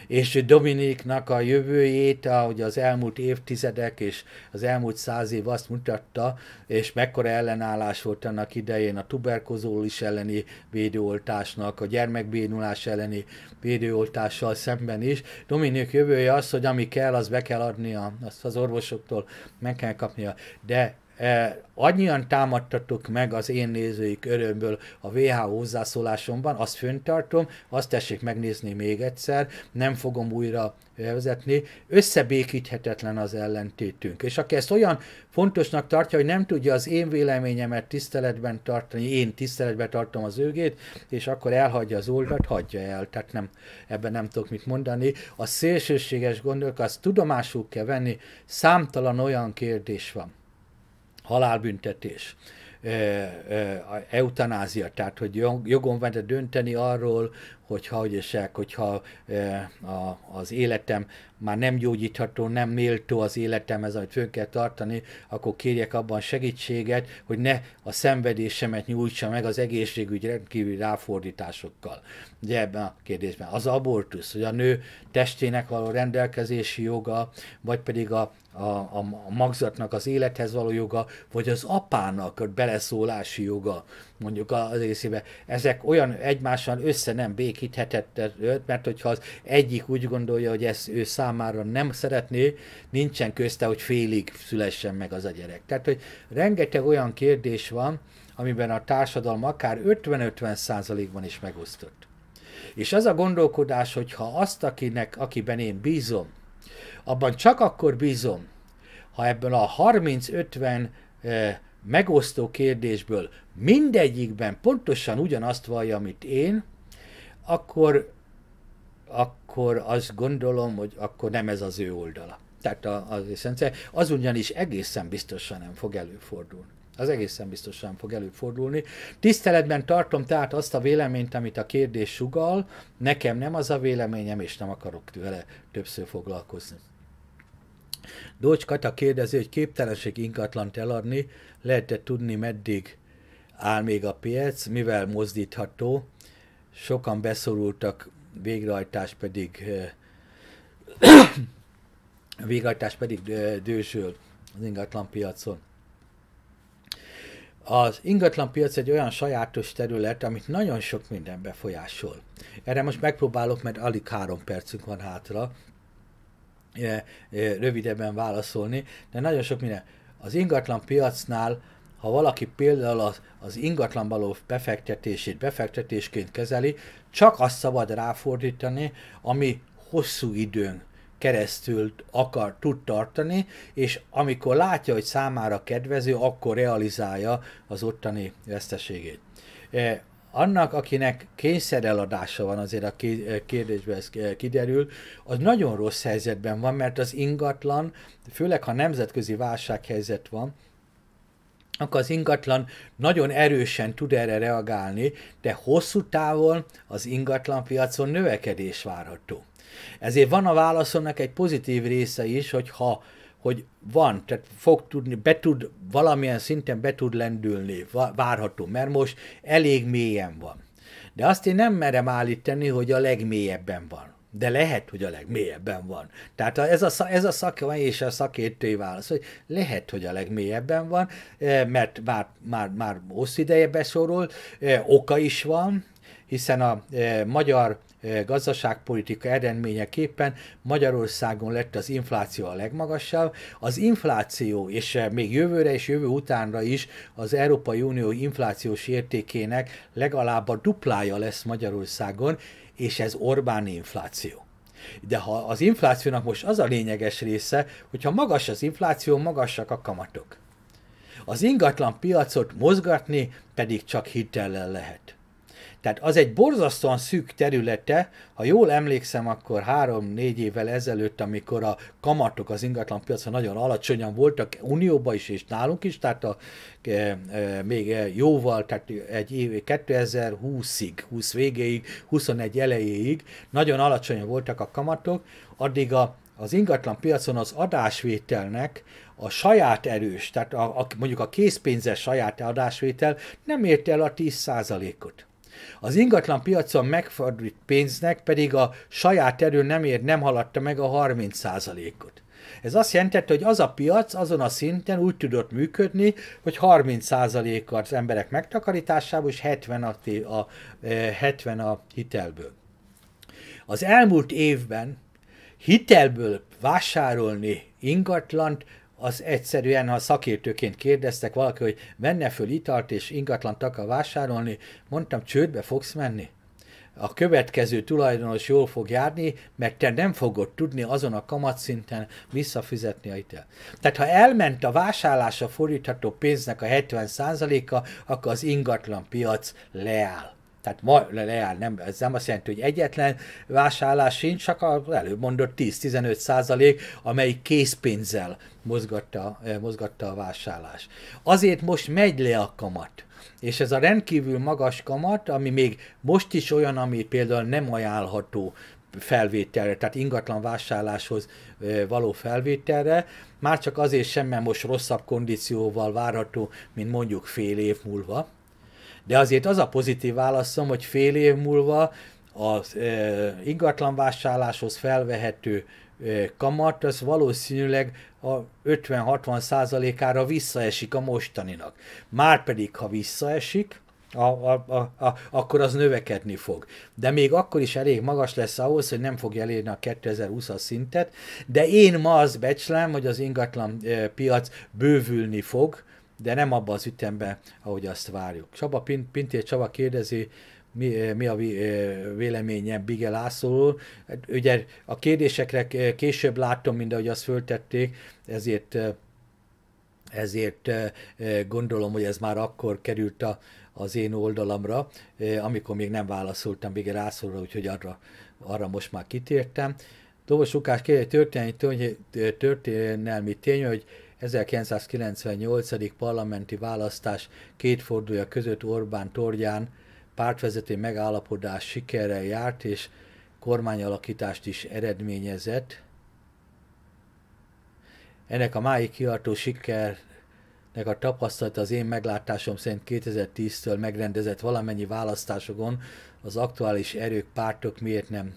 [SPEAKER 1] és Dominiknak a jövőjét, ahogy az elmúlt évtizedek és az elmúlt száz év azt mutatta, és mekkora ellenállás volt annak idején a tuberkozólis elleni védőoltásnak, a gyermekbénulás elleni védőoltással szemben is. Dominik jövője az, hogy ami kell, az be kell adnia, azt az orvosoktól meg kell kapnia. De E, annyian támadtatok meg az én nézőik örömből a VH hozzászólásomban, azt föntartom, azt tessék megnézni még egyszer, nem fogom újra vezetni, összebékíthetetlen az ellentétünk. És aki ezt olyan fontosnak tartja, hogy nem tudja az én véleményemet tiszteletben tartani, én tiszteletben tartom az őgét, és akkor elhagyja az oldalt, hagyja el. Tehát nem, ebben nem tudok mit mondani. A szélsőséges gondolk, azt tudomásul kell venni, számtalan olyan kérdés van halálbüntetés, eutanázia, tehát hogy jogon van dönteni arról, hogyha, hogy eszek, hogyha e, a, az életem már nem gyógyítható, nem méltó az ez amit fönn kell tartani, akkor kérjek abban segítséget, hogy ne a szenvedésemet nyújtsa meg az egészségügy rendkívüli ráfordításokkal. Ugye ebben a kérdésben. Az abortusz, hogy a nő testének való rendelkezési joga, vagy pedig a, a, a magzatnak az élethez való joga, vagy az apának a beleszólási joga mondjuk az részébe. Ezek olyan egymással össze nem békíthetett mert hogyha az egyik úgy gondolja, hogy ezt ő számára nem szeretné, nincsen közte, hogy félig szülessen meg az a gyerek. Tehát, hogy rengeteg olyan kérdés van, amiben a társadalom akár 50-50 százalékban is megosztott. És az a gondolkodás, hogy ha azt, akinek, akiben én bízom, abban csak akkor bízom, ha ebből a 30-50 megosztó kérdésből mindegyikben pontosan ugyanazt vallja, amit én, akkor, akkor azt gondolom, hogy akkor nem ez az ő oldala. Tehát az eszencia, az ugyanis egészen biztosan nem fog előfordulni. Az egészen biztosan fog előfordulni. Tiszteletben tartom tehát azt a véleményt, amit a kérdés sugal, nekem nem az a véleményem, és nem akarok vele többször foglalkozni. Dócs Kata kérdezi, hogy képtelenség ingatlant eladni, lehet-e tudni, meddig áll még a piac, mivel mozdítható, sokan beszorultak, végrehajtás pedig eh, végrehajtás pedig eh, dősül az ingatlan piacon. Az ingatlan piac egy olyan sajátos terület, amit nagyon sok minden befolyásol. Erre most megpróbálok, mert alig három percünk van hátra, rövidebben válaszolni, de nagyon sok minden. Az ingatlan piacnál, ha valaki például az, az ingatlan való befektetését befektetésként kezeli, csak azt szabad ráfordítani, ami hosszú időn keresztül akar, tud tartani, és amikor látja, hogy számára kedvező, akkor realizálja az ottani veszteségét annak, akinek kényszereladása van, azért a eh, kérdésben ez eh, kiderül, az nagyon rossz helyzetben van, mert az ingatlan, főleg ha nemzetközi válsághelyzet van, akkor az ingatlan nagyon erősen tud erre reagálni, de hosszú távon az ingatlanpiacon növekedés várható. Ezért van a válaszomnak egy pozitív része is, hogy ha hogy van, tehát fog tudni, be tud, valamilyen szinten be tud lendülni, várható, mert most elég mélyen van. De azt én nem merem állítani, hogy a legmélyebben van. De lehet, hogy a legmélyebben van. Tehát ez a, ez a szakma és a szakértői válasz, hogy lehet, hogy a legmélyebben van, e, mert már, már, már osz ideje besorol, e, oka is van, hiszen a e, magyar gazdaságpolitika eredményeképpen Magyarországon lett az infláció a legmagasabb. Az infláció, és még jövőre és jövő utánra is az Európai Unió inflációs értékének legalább a duplája lesz Magyarországon, és ez Orbán infláció. De ha az inflációnak most az a lényeges része, hogyha magas az infláció, magasak a kamatok. Az ingatlan piacot mozgatni pedig csak hitellel lehet. Tehát az egy borzasztóan szűk területe, ha jól emlékszem, akkor három-négy évvel ezelőtt, amikor a kamatok az ingatlan piacon nagyon alacsonyan voltak, Unióban is és nálunk is, tehát a, e, e, még e, jóval, tehát egy év, 2020-ig, 20 végéig, 21 elejéig nagyon alacsonyan voltak a kamatok, addig a az ingatlan piacon az adásvételnek a saját erős, tehát a, a, mondjuk a készpénzes saját adásvétel nem ért el a 10%-ot. Az ingatlan piacon megfordult pénznek pedig a saját erő nem ér, nem haladta meg a 30%-ot. Ez azt jelentette, hogy az a piac azon a szinten úgy tudott működni, hogy 30% az emberek megtakarításából, és 70 a, a, 70 e, a hitelből. Az elmúlt évben hitelből vásárolni ingatlant az egyszerűen, ha szakértőként kérdeztek valaki, hogy menne föl italt és ingatlant akar vásárolni, mondtam, csődbe fogsz menni? A következő tulajdonos jól fog járni, mert te nem fogod tudni azon a kamatszinten visszafizetni a hitel. Tehát ha elment a vásárlásra fordítható pénznek a 70%-a, akkor az ingatlan piac leáll. Tehát ma leáll, nem, ez nem azt jelenti, hogy egyetlen vásárlás sincs, csak az előbb mondott 10-15 százalék, amelyik készpénzzel mozgatta, eh, mozgatta a vásárlás. Azért most megy le a kamat. És ez a rendkívül magas kamat, ami még most is olyan, ami például nem ajánlható felvételre, tehát ingatlan vásárláshoz eh, való felvételre, már csak azért sem, mert most rosszabb kondícióval várható, mint mondjuk fél év múlva, de azért az a pozitív válaszom, hogy fél év múlva az e, ingatlan vásárláshoz felvehető e, kamat, az valószínűleg a 50-60 százalékára visszaesik a mostaninak. Márpedig, ha visszaesik, a, a, a, a, akkor az növekedni fog. De még akkor is elég magas lesz ahhoz, hogy nem fogja elérni a 2020-as szintet, de én ma azt becslem, hogy az ingatlan e, piac bővülni fog, de nem abba az ütemben, ahogy azt várjuk. Csaba Pint, Pintér Csaba kérdezi, mi, eh, mi a eh, véleménye Bige Lászlóról. Hát ugye a kérdésekre később láttam, mint ahogy azt föltették, ezért, eh, ezért gondolom, hogy ez már akkor került a, az én oldalamra, amikor még nem válaszoltam Bige Lászlóra, úgyhogy arra, arra most már kitértem. Dobos Lukás kérdezi, történelmi, történelmi tény, hogy 1998. parlamenti választás két fordulja között Orbán Torgyán pártvezető megállapodás sikerrel járt, és kormányalakítást is eredményezett. Ennek a mái kiartó sikernek a tapasztalata az én meglátásom szerint 2010-től megrendezett valamennyi választásokon az aktuális erők pártok miért nem,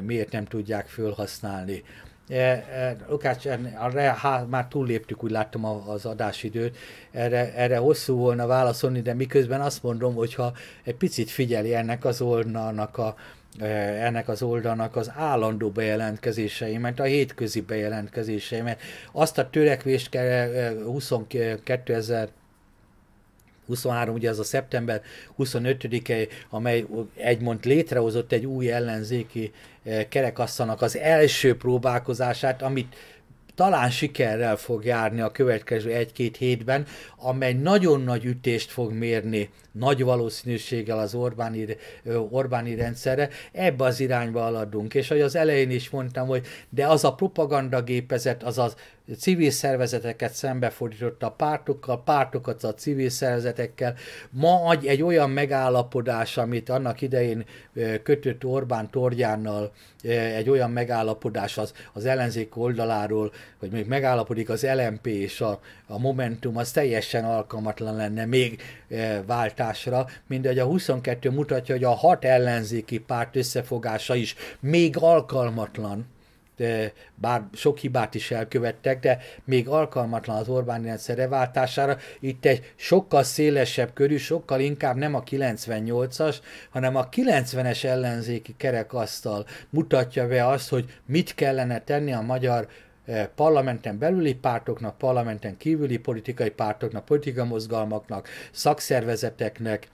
[SPEAKER 1] miért nem tudják fölhasználni. E, e, Lukács, erre há, már túlléptük, úgy láttam az adásidőt, erre, erre hosszú volna válaszolni, de miközben azt mondom, hogyha egy picit figyeli ennek az oldalnak a, e, ennek az oldalnak az állandó bejelentkezéseimet, a hétközi bejelentkezéseimet. Azt a törekvést 22 23, ugye az a szeptember 25-e, amely egymond létrehozott egy új ellenzéki Eh, kerekasszanak az első próbálkozását, amit talán sikerrel fog járni a következő egy-két hétben, amely nagyon nagy ütést fog mérni nagy valószínűséggel az Orbáni, eh, Orbáni rendszerre, ebbe az irányba aladunk. És ahogy az elején is mondtam, hogy de az a propagandagépezet, az az civil szervezeteket szembefordította a pártokkal, pártokat a civil szervezetekkel. Ma egy olyan megállapodás, amit annak idején kötött Orbán Torgyánnal, egy olyan megállapodás az, az ellenzék oldaláról, hogy még megállapodik az LMP és a, a Momentum, az teljesen alkalmatlan lenne még váltásra. Mindegy, a 22 mutatja, hogy a hat ellenzéki párt összefogása is még alkalmatlan bár sok hibát is elkövettek, de még alkalmatlan az Orbán rendszere váltására. Itt egy sokkal szélesebb körű, sokkal inkább nem a 98-as, hanem a 90-es ellenzéki kerekasztal mutatja be azt, hogy mit kellene tenni a magyar parlamenten belüli pártoknak, parlamenten kívüli politikai pártoknak, politikai mozgalmaknak, szakszervezeteknek,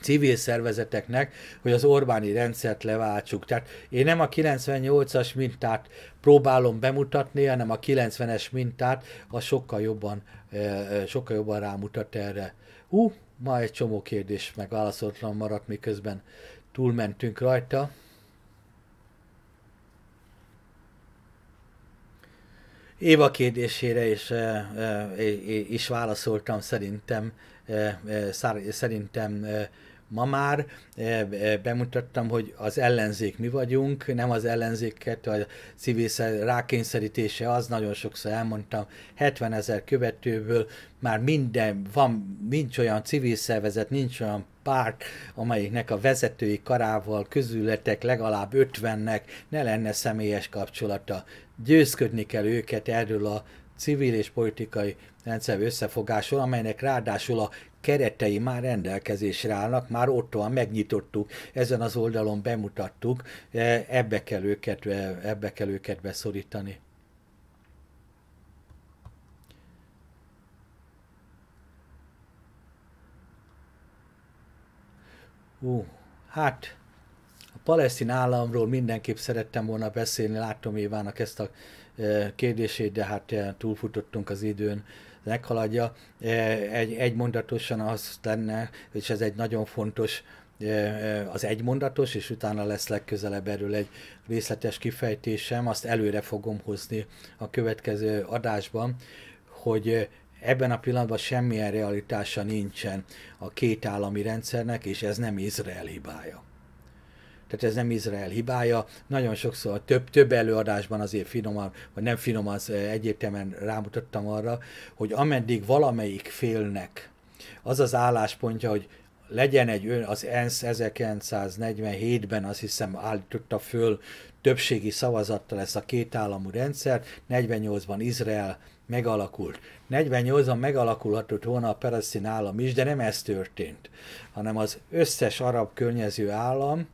[SPEAKER 1] civil szervezeteknek, hogy az Orbáni rendszert leváltsuk. Tehát én nem a 98-as mintát próbálom bemutatni, hanem a 90-es mintát, az sokkal jobban, eh, eh, sokkal jobban rámutat erre. Hú, ma egy csomó kérdés megválaszoltam, maradt, miközben túlmentünk rajta. Éva kérdésére is, eh, is válaszoltam szerintem, szerintem ma már e, e, bemutattam, hogy az ellenzék mi vagyunk, nem az ellenzéket, a civil rákényszerítése az, nagyon sokszor elmondtam, 70 ezer követőből már minden, van, nincs olyan civil szervezet, nincs olyan párt, amelyiknek a vezetői karával közületek legalább 50-nek ne lenne személyes kapcsolata. Győzködni kell őket erről a civil és politikai rendszer összefogásról, amelynek ráadásul a keretei már rendelkezésre állnak, már ott van, megnyitottuk, ezen az oldalon bemutattuk, e, ebbe kell őket, e, ebbe kell őket beszorítani. Hú, hát a palesztin államról mindenképp szerettem volna beszélni, látom Évának ezt a kérdését, de hát túlfutottunk az időn, meghaladja. Egy, egymondatosan az lenne, és ez egy nagyon fontos az egymondatos, és utána lesz legközelebb erről egy részletes kifejtésem, azt előre fogom hozni a következő adásban, hogy ebben a pillanatban semmilyen realitása nincsen a két állami rendszernek, és ez nem Izrael hibája tehát ez nem Izrael hibája. Nagyon sokszor több, több előadásban azért finoman, vagy nem finom, az eh, egyértelműen rámutattam arra, hogy ameddig valamelyik félnek az az álláspontja, hogy legyen egy ön, az ENSZ 1947-ben azt hiszem állította föl többségi szavazattal ezt a két államú rendszert, 48-ban Izrael megalakult. 48-ban megalakulhatott volna a palesztin állam is, de nem ez történt, hanem az összes arab környező állam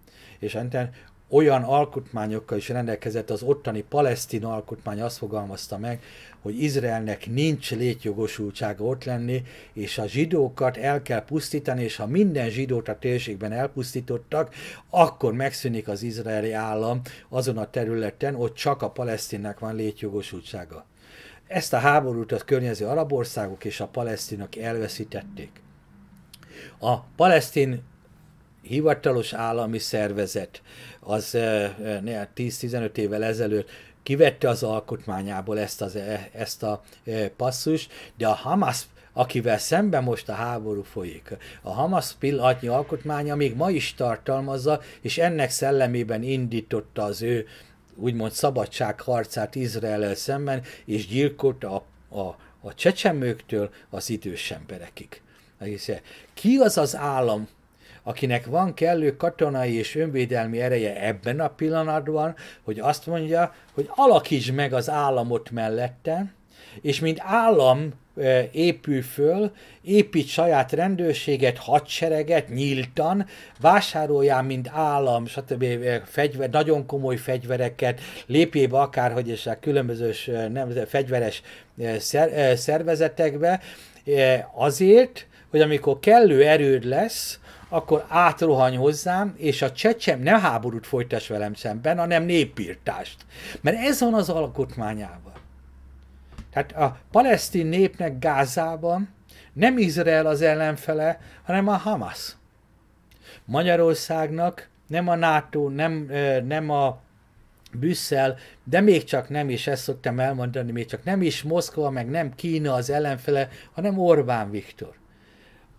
[SPEAKER 1] és enten olyan alkotmányokkal is rendelkezett, az ottani palesztin alkotmány azt fogalmazta meg, hogy Izraelnek nincs létjogosultsága ott lenni, és a zsidókat el kell pusztítani, és ha minden zsidót a térségben elpusztítottak, akkor megszűnik az izraeli állam azon a területen, ott csak a palesztinnek van létjogosultsága. Ezt a háborút a környező arab országok és a palesztinok elveszítették. A palesztin hivatalos állami szervezet az 10-15 eh, eh, évvel ezelőtt kivette az alkotmányából ezt, az, eh, ezt a passzus, de a Hamas akivel szemben most a háború folyik. A Hamas pillanatnyi alkotmánya még ma is tartalmazza, és ennek szellemében indította az ő úgymond szabadságharcát izrael szemben, és gyilkolta a, a, a csecsemőktől az idős emberekig. Ki az az állam, akinek van kellő katonai és önvédelmi ereje ebben a pillanatban, hogy azt mondja, hogy alakíts meg az államot mellette, és mint állam épül föl, épít saját rendőrséget, hadsereget nyíltan, vásároljál, mint állam, stb. Fegyver, nagyon komoly fegyvereket, lépjébe hogy és a hát különböző nemzet, fegyveres szervezetekbe, azért, hogy amikor kellő erőd lesz, akkor átrohany hozzám, és a csecsem nem háborút folytas velem szemben, hanem népírtást. Mert ez van az alkotmányában. Tehát a palesztin népnek Gázában nem Izrael az ellenfele, hanem a Hamas. Magyarországnak nem a NATO, nem, nem a Brüsszel, de még csak nem is, ezt szoktam elmondani, még csak nem is Moszkva, meg nem Kína az ellenfele, hanem Orbán Viktor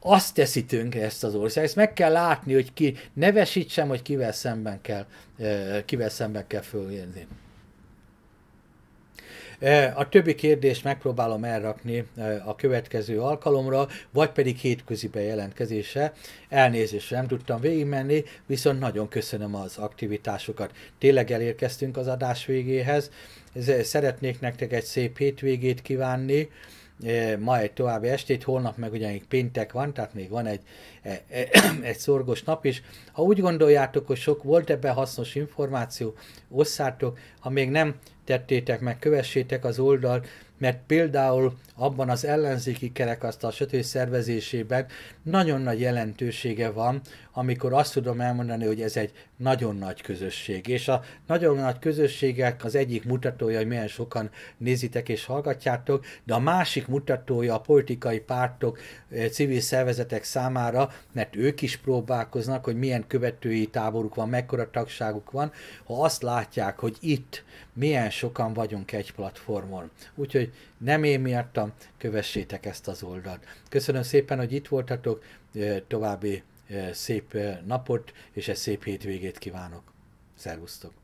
[SPEAKER 1] azt teszi tönkre ezt az ország. Ezt meg kell látni, hogy ki, ne hogy kivel szemben kell, kivel szemben kell
[SPEAKER 3] fölérni.
[SPEAKER 1] A többi kérdést megpróbálom elrakni a következő alkalomra, vagy pedig hétközi jelentkezése. Elnézésre nem tudtam végigmenni, viszont nagyon köszönöm az aktivitásokat. Tényleg elérkeztünk az adás végéhez. Szeretnék nektek egy szép hétvégét kívánni ma egy további estét, holnap meg ugye még péntek van, tehát még van egy, e, e, egy szorgos nap is. Ha úgy gondoljátok, hogy sok volt ebben hasznos információ, osszátok, ha még nem tettétek meg, kövessétek az oldalt, mert például abban az ellenzéki kerekasztal sötét szervezésében nagyon nagy jelentősége van, amikor azt tudom elmondani, hogy ez egy nagyon nagy közösség. És a nagyon nagy közösségek az egyik mutatója, hogy milyen sokan nézitek és hallgatjátok, de a másik mutatója a politikai pártok, eh, civil szervezetek számára, mert ők is próbálkoznak, hogy milyen követői táboruk van, mekkora tagságuk van, ha azt látják, hogy itt milyen sokan vagyunk egy platformon. Úgyhogy nem én miattam, kövessétek ezt az oldalt. Köszönöm szépen, hogy itt voltatok, további szép napot, és egy szép hétvégét kívánok. Szervusztok!